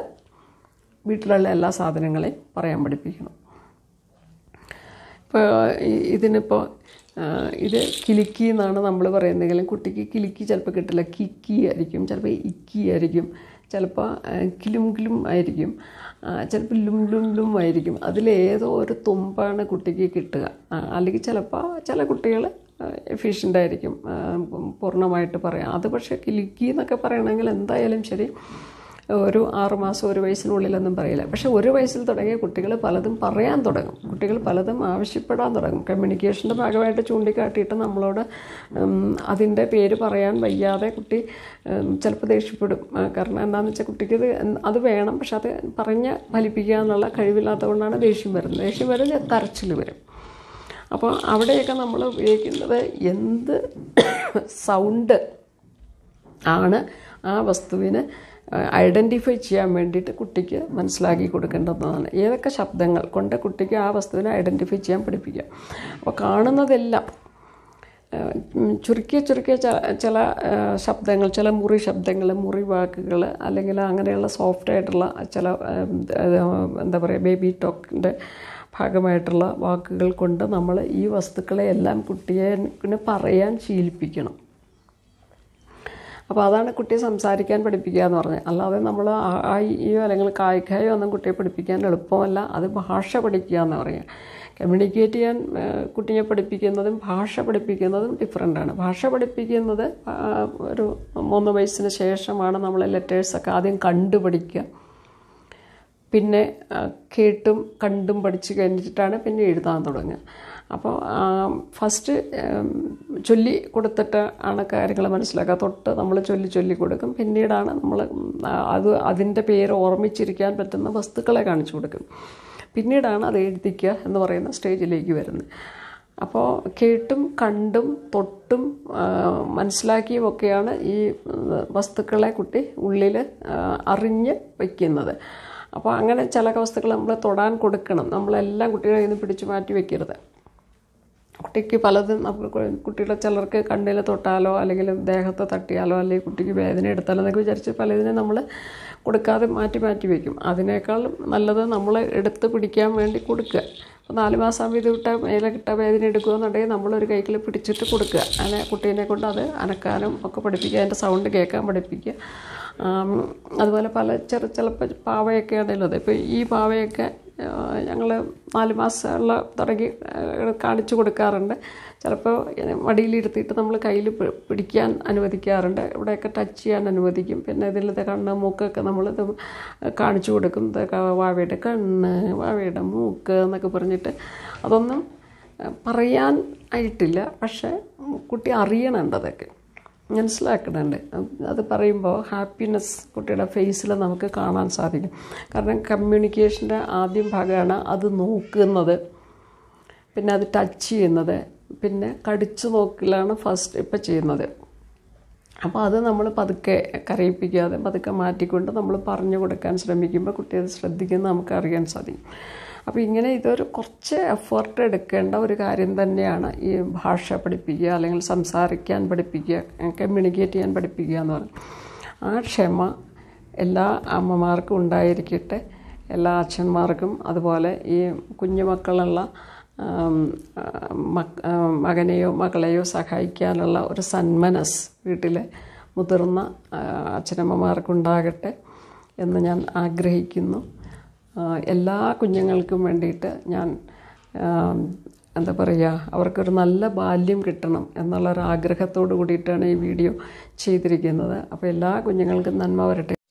വീട്ടിലുള്ള എല്ലാ സാധനങ്ങളെയും പറയാൻ പഠിപ്പിക്കണം ഇപ്പോൾ ഇതിനിപ്പോൾ ഇത് കിലുക്കി എന്നാണ് നമ്മൾ പറയുന്നതെങ്കിലും കുട്ടിക്ക് കിലുക്കി ചിലപ്പോൾ കിട്ടില്ല കിക്കി ആയിരിക്കും ചിലപ്പോൾ ഇക്കി ആയിരിക്കും ചിലപ്പോൾ കിലും കിലും ആയിരിക്കും ചിലപ്പോൾ ലും ലും ലും ആയിരിക്കും അതിലേതോ ഒരു തുമ്പാണ് കുട്ടിക്ക് കിട്ടുക അല്ലെങ്കിൽ ചിലപ്പോൾ ചില കുട്ടികൾ എഫിഷ്യൻ്റ് ആയിരിക്കും പൂർണ്ണമായിട്ട് പറയാം അത് പക്ഷേ കിലുക്കി എന്നൊക്കെ പറയണമെങ്കിൽ എന്തായാലും ശരി ഒരു ആറുമാസം ഒരു വയസ്സിനുള്ളിലൊന്നും പറയില്ല പക്ഷെ ഒരു വയസ്സിൽ തുടങ്ങിയ കുട്ടികൾ പലതും പറയാൻ തുടങ്ങും കുട്ടികൾ പലതും ആവശ്യപ്പെടാൻ തുടങ്ങും കമ്മ്യൂണിക്കേഷൻ്റെ ഭാഗമായിട്ട് ചൂണ്ടിക്കാട്ടിയിട്ട് നമ്മളോട് അതിൻ്റെ പേര് പറയാൻ വയ്യാതെ കുട്ടി ചിലപ്പോൾ ദേഷ്യപ്പെടും കാരണം എന്താണെന്ന് വെച്ചാൽ കുട്ടിക്ക് അത് വേണം പക്ഷെ അത് പറഞ്ഞ് ഫലിപ്പിക്കുക എന്നുള്ള കഴിവില്ലാത്തതുകൊണ്ടാണ് ദേഷ്യം വരുന്നത് ദേഷ്യം വരുന്നത് കരച്ചിൽ വരും അപ്പോൾ അവിടെയൊക്കെ നമ്മൾ ഉപയോഗിക്കുന്നത് എന്ത് സൗണ്ട് ആണ് ആ വസ്തുവിന് ഐഡൻറ്റിഫൈ ചെയ്യാൻ വേണ്ടിയിട്ട് കുട്ടിക്ക് മനസ്സിലാക്കി കൊടുക്കേണ്ടതാണ് ഏതൊക്കെ ശബ്ദങ്ങൾ കൊണ്ട് കുട്ടിക്ക് ആ വസ്തുവിനെ ഐഡൻറ്റിഫൈ ചെയ്യാൻ പഠിപ്പിക്കുക അപ്പോൾ കാണുന്നതെല്ലാം ചുരുക്കിയ ചുരുക്കിയ ചില ശബ്ദങ്ങൾ ചില മുറി ശബ്ദങ്ങൾ മുറി വാക്കുകൾ അല്ലെങ്കിൽ അങ്ങനെയുള്ള സോഫ്റ്റ് ആയിട്ടുള്ള ചില എന്താ പറയുക ബേബി ടോക്കിൻ്റെ ഭാഗമായിട്ടുള്ള വാക്കുകൾ കൊണ്ട് നമ്മൾ ഈ വസ്തുക്കളെ എല്ലാം കുട്ടിയെ പറയാൻ ശീലിപ്പിക്കണം അപ്പോൾ അതാണ് കുട്ടിയെ സംസാരിക്കാൻ പഠിപ്പിക്കുക എന്ന് പറഞ്ഞത് അല്ലാതെ നമ്മൾ ആ അല്ലെങ്കിൽ കായ്ക്കായോ ഒന്നും കുട്ടിയെ പഠിപ്പിക്കാൻ എളുപ്പമല്ല അത് ഭാഷ പഠിക്കുക എന്ന് പറയുക കമ്മ്യൂണിക്കേറ്റ് ചെയ്യാൻ കുട്ടിയെ പഠിപ്പിക്കുന്നതും ഭാഷ പഠിപ്പിക്കുന്നതും ഡിഫറെൻ്റാണ് ഭാഷ പഠിപ്പിക്കുന്നത് ഒരു മൂന്ന് വയസ്സിന് ശേഷമാണ് നമ്മൾ ലെറ്റേഴ്സൊക്കെ ആദ്യം കണ്ടുപഠിക്കുക പിന്നെ കേട്ടും കണ്ടും പഠിച്ചു കഴിഞ്ഞിട്ടാണ് പിന്നെ എഴുതാൻ തുടങ്ങുക അപ്പോൾ ഫസ്റ്റ് ചൊല്ലി കൊടുത്തിട്ട് ആണ് കാര്യങ്ങൾ മനസ്സിലാക്കുക തൊട്ട് നമ്മൾ ചൊല്ലി ചൊല്ലി കൊടുക്കും പിന്നീടാണ് നമ്മൾ അത് അതിൻ്റെ പേര് ഓർമ്മിച്ചിരിക്കാൻ പറ്റുന്ന വസ്തുക്കളെ കാണിച്ചു കൊടുക്കും പിന്നീടാണ് അത് എഴുതിക്കുക എന്ന് പറയുന്ന സ്റ്റേജിലേക്ക് വരുന്നത് അപ്പോൾ കേട്ടും കണ്ടും തൊട്ടും മനസ്സിലാക്കിയും ഒക്കെയാണ് ഈ വസ്തുക്കളെ കുട്ടി ഉള്ളിൽ അറിഞ്ഞ് വയ്ക്കുന്നത് അപ്പോൾ അങ്ങനെ ചില വസ്തുക്കൾ നമ്മൾ തൊടാൻ കൊടുക്കണം നമ്മളെല്ലാം കുട്ടികളെ ഇന്ന് പിടിച്ചു മാറ്റി വയ്ക്കരുത് കുട്ടിക്ക് പലതും കുട്ടിയുടെ ചിലർക്ക് കണ്ണിൽ തൊട്ടാലോ അല്ലെങ്കിൽ ദേഹത്തെ തട്ടിയാലോ അല്ലെങ്കിൽ കുട്ടിക്ക് വേദന എടുത്താലോ എന്നൊക്കെ വിചാരിച്ച് പലതിനെ നമ്മൾ കൊടുക്കാതെ മാറ്റി മാറ്റി വയ്ക്കും അതിനേക്കാൾ നല്ലത് നമ്മൾ എടുത്ത് പിടിക്കാൻ വേണ്ടി കൊടുക്കുക അപ്പോൾ നാല് മാസം വീതി വിട്ട മേലെ കിട്ട വേദന എടുക്കുകയെന്നുണ്ടെങ്കിൽ നമ്മളൊരു കൈക്കിൽ പിടിച്ചിട്ട് കൊടുക്കുക അങ്ങനെ കുട്ടീനെ കൊണ്ട് അത് അനക്കാനും ഒക്കെ പഠിപ്പിക്കുക അതിൻ്റെ സൗണ്ട് കേൾക്കാൻ പഠിപ്പിക്കുക അതുപോലെ പല ചെറു ചിലപ്പോൾ പാവയൊക്കെ ആണുള്ളത് ഇപ്പോൾ ഈ പാവയൊക്കെ ഞങ്ങൾ നാല് മാസമുള്ള തുടങ്ങി കാണിച്ചു കൊടുക്കാറുണ്ട് ചിലപ്പോൾ മടിയിലിരുത്തിയിട്ട് നമ്മൾ കയ്യിൽ പിടിക്കാൻ അനുവദിക്കാറുണ്ട് ഇവിടെയൊക്കെ ടച്ച് ചെയ്യാൻ അനുവദിക്കും പിന്നെ ഇതിലത്തെ കണ്ണ് മൂക്കൊക്കെ നമ്മൾ ഇത് കാണിച്ചു കൊടുക്കും വാവയുടെ കണ്ണ് വാവയുടെ മൂക്ക് എന്നൊക്കെ പറഞ്ഞിട്ട് അതൊന്നും പറയാൻ ആയിട്ടില്ല പക്ഷേ കുട്ടി അറിയണം അതൊക്കെ മനസ്സിലാക്കുന്നുണ്ട് അത് പറയുമ്പോൾ ഹാപ്പിനെസ് കുട്ടിയുടെ ഫേസിൽ നമുക്ക് കാണാൻ സാധിക്കും കാരണം കമ്മ്യൂണിക്കേഷൻ്റെ ആദ്യം ഭാഗമാണ് അത് നോക്കുന്നത് പിന്നെ അത് ടച്ച് ചെയ്യുന്നത് പിന്നെ കടിച്ചു നോക്കലാണ് ഫസ്റ്റ് ഇപ്പോൾ ചെയ്യുന്നത് അപ്പോൾ അത് നമ്മൾ പതുക്കെ കരയിപ്പിക്കാതെ പതുക്കെ മാറ്റിക്കൊണ്ട് നമ്മൾ പറഞ്ഞു കൊടുക്കാൻ ശ്രമിക്കുമ്പോൾ കുട്ടിയെ ശ്രദ്ധിക്കുന്നത് അറിയാൻ സാധിക്കും അപ്പോൾ ഇങ്ങനെ ഇതൊരു കുറച്ച് എഫേർട്ട് എടുക്കേണ്ട ഒരു കാര്യം തന്നെയാണ് ഈ ഭാഷ പഠിപ്പിക്കുക അല്ലെങ്കിൽ സംസാരിക്കാൻ പഠിപ്പിക്കുക കമ്മ്യൂണിക്കേറ്റ് ചെയ്യാൻ പഠിപ്പിക്കുക എന്ന് പറഞ്ഞു ആ ക്ഷമ എല്ലാ അമ്മമാർക്കും ഉണ്ടായിരിക്കട്ടെ എല്ലാ അച്ഛന്മാർക്കും അതുപോലെ ഈ കുഞ്ഞുമക്കളുള്ള മകനെയോ മകളെയോ സഹായിക്കാനുള്ള ഒരു സന്മനസ് വീട്ടിലെ മുതിർന്ന അച്ഛനമ്മമാർക്കുണ്ടാകട്ടെ എന്ന് ഞാൻ ആഗ്രഹിക്കുന്നു എല്ലാ കുഞ്ഞുങ്ങൾക്കും വേണ്ടിയിട്ട് ഞാൻ എന്താ പറയുക അവർക്കൊരു നല്ല ബാല്യം കിട്ടണം എന്നുള്ളൊരാഗ്രഹത്തോട് കൂടിയിട്ടാണ് ഈ വീഡിയോ ചെയ്തിരിക്കുന്നത് അപ്പോൾ എല്ലാ കുഞ്ഞുങ്ങൾക്കും നന്മ വരട്ടെ